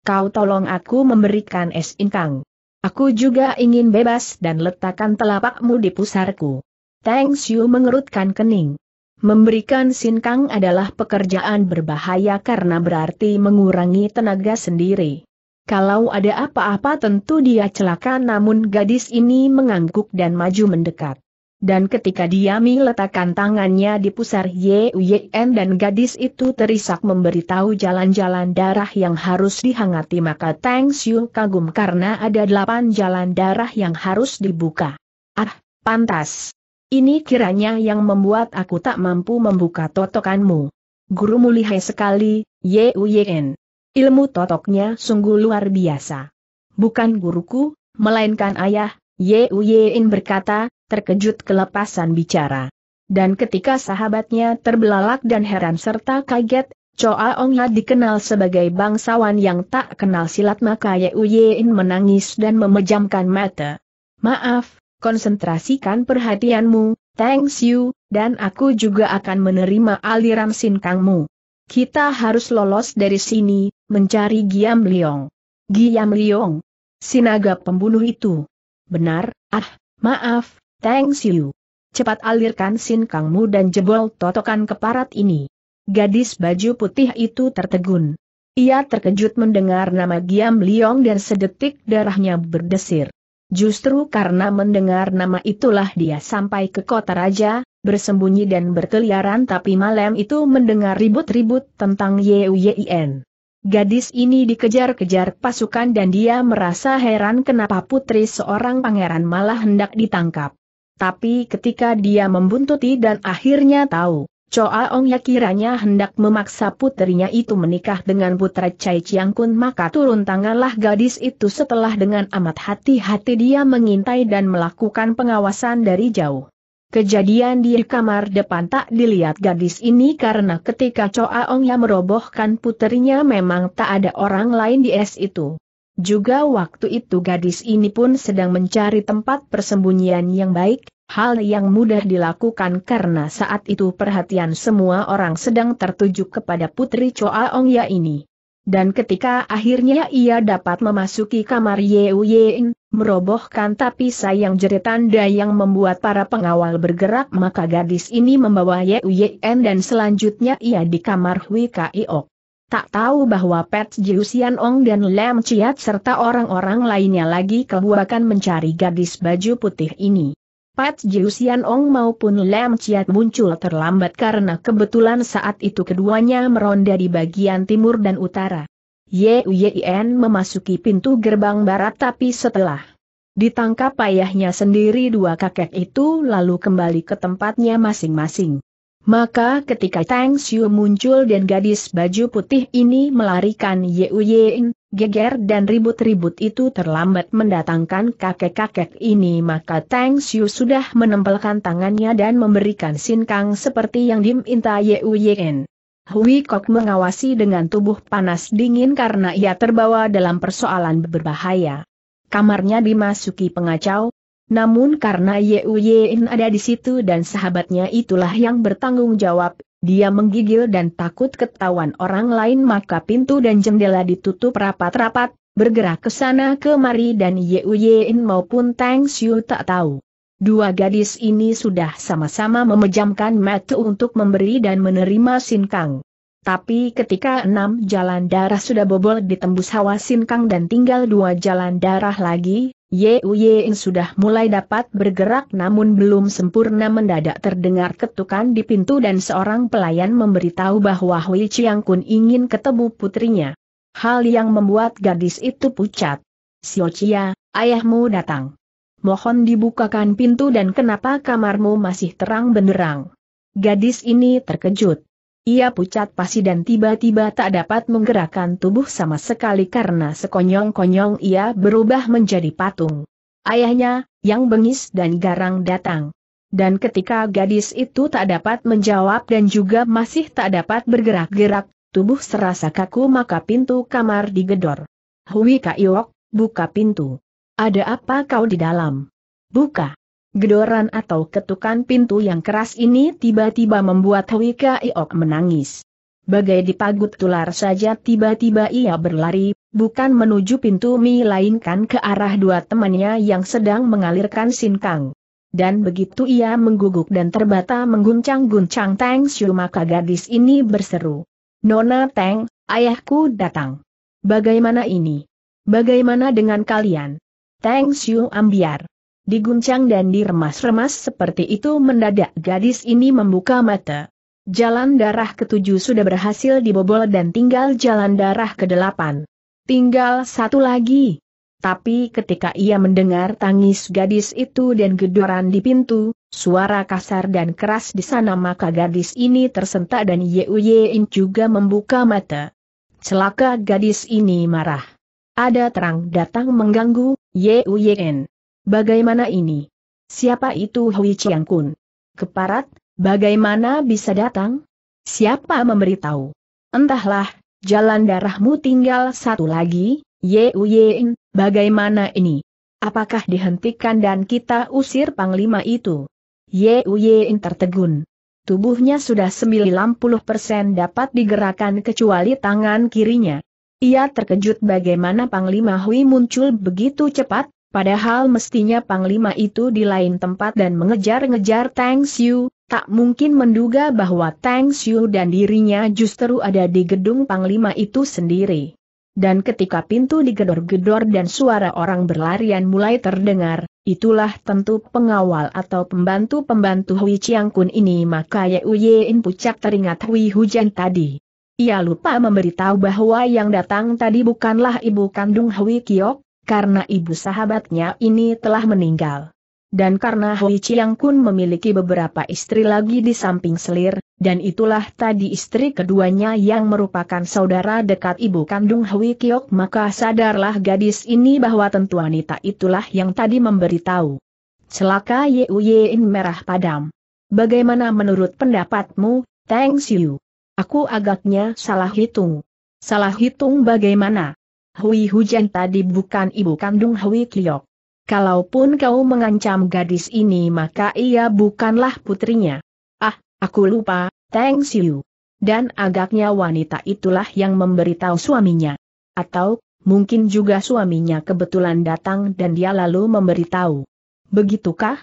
Speaker 1: Kau tolong aku memberikan es inkang. Aku juga ingin bebas dan letakkan telapakmu di pusarku. Tang Xiu mengerutkan kening. Memberikan sinkang adalah pekerjaan berbahaya karena berarti mengurangi tenaga sendiri. Kalau ada apa-apa tentu dia celaka namun gadis ini mengangguk dan maju mendekat. Dan ketika dia meletakkan tangannya di pusar YUYN dan gadis itu terisak memberitahu jalan-jalan darah yang harus dihangati maka Tang Xiu kagum karena ada delapan jalan darah yang harus dibuka. Ah, pantas. Ini kiranya yang membuat aku tak mampu membuka totokanmu. Guru mulihai sekali, Yuyen. Ilmu totoknya sungguh luar biasa. Bukan guruku, melainkan ayah, Yuyen berkata, terkejut kelepasan bicara. Dan ketika sahabatnya terbelalak dan heran serta kaget, Choa Ongha dikenal sebagai bangsawan yang tak kenal silat maka Yuyen menangis dan memejamkan mata. Maaf, konsentrasikan perhatianmu, Tang Xiu, dan aku juga akan menerima aliran sinkangmu. Kita harus lolos dari sini, mencari Giam Liong. Giam Liong. Sinaga pembunuh itu. Benar, ah, maaf, Tang Xiu. Cepat alirkan sinkangmu dan jebol totokan keparat ini. Gadis baju putih itu tertegun. Ia terkejut mendengar nama Giam Liong dan sedetik darahnya berdesir. Justru karena mendengar nama itulah dia sampai ke kota raja, bersembunyi dan berkeliaran tapi malam itu mendengar ribut-ribut tentang Yuyin. Gadis ini dikejar-kejar pasukan dan dia merasa heran kenapa putri seorang pangeran malah hendak ditangkap. Tapi ketika dia membuntuti dan akhirnya tahu Choa Ong ya kiranya hendak memaksa putrinya itu menikah dengan putra Cai Chiang Kun maka turun tanganlah gadis itu setelah dengan amat hati-hati dia mengintai dan melakukan pengawasan dari jauh. Kejadian di kamar depan tak dilihat gadis ini karena ketika Choa Ong ya merobohkan putrinya memang tak ada orang lain di es itu. Juga waktu itu gadis ini pun sedang mencari tempat persembunyian yang baik, hal yang mudah dilakukan karena saat itu perhatian semua orang sedang tertuju kepada Putri Choa Ong Ya ini. Dan ketika akhirnya ia dapat memasuki kamar Yeu Yein, merobohkan tapi sayang jeritan yang membuat para pengawal bergerak maka gadis ini membawa Yeu Yein dan selanjutnya ia di kamar Hui Kaiok. Tak tahu bahwa Pet Jiusian Ong dan Lam Chiat serta orang-orang lainnya lagi kebuakan mencari gadis baju putih ini. Pat Jiusian Ong maupun Lam Chiat muncul terlambat karena kebetulan saat itu keduanya meronda di bagian timur dan utara. Yuen memasuki pintu gerbang barat tapi setelah ditangkap ayahnya sendiri dua kakek itu lalu kembali ke tempatnya masing-masing. Maka ketika Tang Xiu muncul dan gadis baju putih ini melarikan Yuen, Geger dan ribut-ribut itu terlambat mendatangkan kakek-kakek ini maka Tang Xiu sudah menempelkan tangannya dan memberikan sinkang seperti yang diminta Yu Yen. Hui Kok mengawasi dengan tubuh panas dingin karena ia terbawa dalam persoalan berbahaya. Kamarnya dimasuki pengacau, namun karena Yu Uyein ada di situ dan sahabatnya itulah yang bertanggung jawab, dia menggigil dan takut ketahuan orang lain maka pintu dan jendela ditutup rapat-rapat, bergerak ke sana kemari dan Ye Yein maupun Tang Xiu tak tahu. Dua gadis ini sudah sama-sama memejamkan mata untuk memberi dan menerima Sin Kang. Tapi ketika enam jalan darah sudah bobol ditembus hawa Sin Kang dan tinggal dua jalan darah lagi, Yuyin sudah mulai dapat bergerak namun belum sempurna mendadak terdengar ketukan di pintu dan seorang pelayan memberitahu bahwa Hui Chiang Kun ingin ketemu putrinya. Hal yang membuat gadis itu pucat. Xiao Chia, ayahmu datang. Mohon dibukakan pintu dan kenapa kamarmu masih terang benderang. Gadis ini terkejut. Ia pucat pasi dan tiba-tiba tak dapat menggerakkan tubuh sama sekali karena sekonyong-konyong ia berubah menjadi patung. Ayahnya, yang bengis dan garang datang. Dan ketika gadis itu tak dapat menjawab dan juga masih tak dapat bergerak-gerak, tubuh serasa kaku maka pintu kamar digedor. Hui Kaiok, buka pintu. Ada apa kau di dalam? Buka. Gedoran atau ketukan pintu yang keras ini tiba-tiba membuat Hui Kaiok menangis. Bagai dipagut tular saja tiba-tiba ia berlari, bukan menuju pintu melainkan ke arah dua temannya yang sedang mengalirkan sinkang. Dan begitu ia mengguguk dan terbata mengguncang-guncang Tang Xiu maka gadis ini berseru. Nona Tang, ayahku datang. Bagaimana ini? Bagaimana dengan kalian? Tang Xiu ambiar diguncang dan diremas-remas seperti itu mendadak gadis ini membuka mata. Jalan darah ketujuh sudah berhasil dibobol dan tinggal jalan darah kedelapan. Tinggal satu lagi. Tapi ketika ia mendengar tangis gadis itu dan gedoran di pintu, suara kasar dan keras di sana maka gadis ini tersentak dan Yein juga membuka mata. Celaka gadis ini marah. Ada terang datang mengganggu, Yein. Bagaimana ini? Siapa itu Hui Chiang Kun? Keparat, bagaimana bisa datang? Siapa memberitahu? Entahlah, jalan darahmu tinggal satu lagi, Ye Uyein, bagaimana ini? Apakah dihentikan dan kita usir panglima itu? Ye Uyein tertegun. Tubuhnya sudah 90% dapat digerakkan kecuali tangan kirinya. Ia terkejut bagaimana Panglima Hui muncul begitu cepat, Padahal mestinya panglima itu di lain tempat dan mengejar-ngejar Tang Xiu, tak mungkin menduga bahwa Tang Xiu dan dirinya justru ada di gedung panglima itu sendiri. Dan ketika pintu digedor-gedor dan suara orang berlarian mulai terdengar, itulah tentu pengawal atau pembantu-pembantu Hui Kun ini maka Ye Uyein pucat teringat Hui Hujan tadi. Ia lupa memberitahu bahwa yang datang tadi bukanlah ibu kandung Hui Kiok, karena ibu sahabatnya ini telah meninggal. Dan karena Hui Chiang Kun memiliki beberapa istri lagi di samping selir, dan itulah tadi istri keduanya yang merupakan saudara dekat ibu kandung Hui Kiok maka sadarlah gadis ini bahwa tentu wanita itulah yang tadi memberitahu. Celaka Yeu Yein merah padam. Bagaimana menurut pendapatmu, Tang Siu? Aku agaknya salah hitung. Salah hitung bagaimana? Hui Hujan tadi bukan ibu kandung Hui Kliok. Kalaupun kau mengancam gadis ini maka ia bukanlah putrinya. Ah, aku lupa, thanks you. Dan agaknya wanita itulah yang memberitahu suaminya. Atau, mungkin juga suaminya kebetulan datang dan dia lalu memberitahu. Begitukah?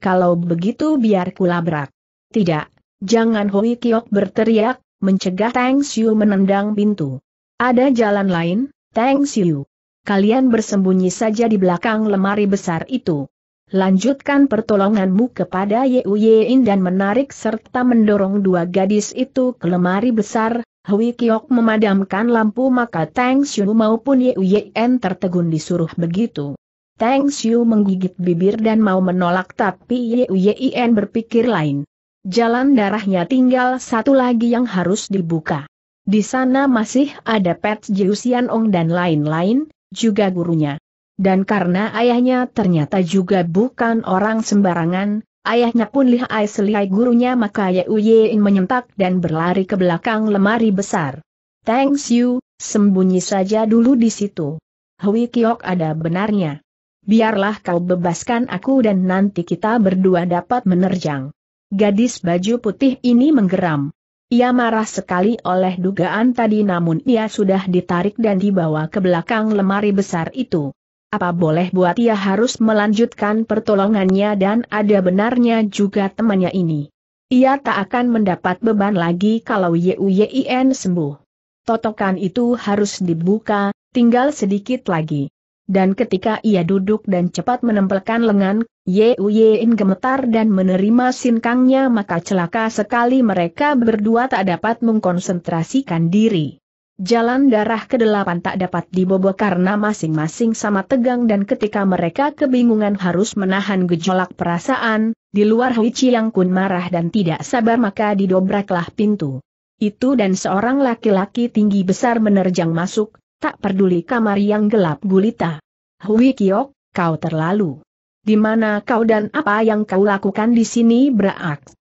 Speaker 1: Kalau begitu biar kulabrak. Tidak, jangan Hui Kiok berteriak, mencegah Tang Siu menendang pintu. Ada jalan lain? Tang you. Kalian bersembunyi saja di belakang lemari besar itu. Lanjutkan pertolonganmu kepada Yu Yein dan menarik serta mendorong dua gadis itu ke lemari besar, Hui Kiok memadamkan lampu maka Tang Xiu maupun Yu Yein tertegun disuruh begitu. Tang Xiu menggigit bibir dan mau menolak tapi Yu Yein berpikir lain. Jalan darahnya tinggal satu lagi yang harus dibuka. Di sana masih ada Pet Jiusian Ong dan lain-lain, juga gurunya. Dan karena ayahnya ternyata juga bukan orang sembarangan, ayahnya pun lihai selihai gurunya maka Ye Uyein menyentak dan berlari ke belakang lemari besar. Thanks you, sembunyi saja dulu di situ. Hui Kiok ada benarnya. Biarlah kau bebaskan aku dan nanti kita berdua dapat menerjang. Gadis baju putih ini menggeram. Ia marah sekali oleh dugaan tadi namun ia sudah ditarik dan dibawa ke belakang lemari besar itu. Apa boleh buat ia harus melanjutkan pertolongannya dan ada benarnya juga temannya ini. Ia tak akan mendapat beban lagi kalau Yuyin sembuh. Totokan itu harus dibuka, tinggal sedikit lagi dan ketika ia duduk dan cepat menempelkan lengan, Ye Uyein gemetar dan menerima sinkangnya maka celaka sekali mereka berdua tak dapat mengkonsentrasikan diri. Jalan darah kedelapan tak dapat dibobok karena masing-masing sama tegang dan ketika mereka kebingungan harus menahan gejolak perasaan, di luar Hui Chiang Kun marah dan tidak sabar maka didobraklah pintu. Itu dan seorang laki-laki tinggi besar menerjang masuk, tak peduli kamar yang gelap gulita. Hui Kiok, kau terlalu. Di mana kau dan apa yang kau lakukan di sini berak?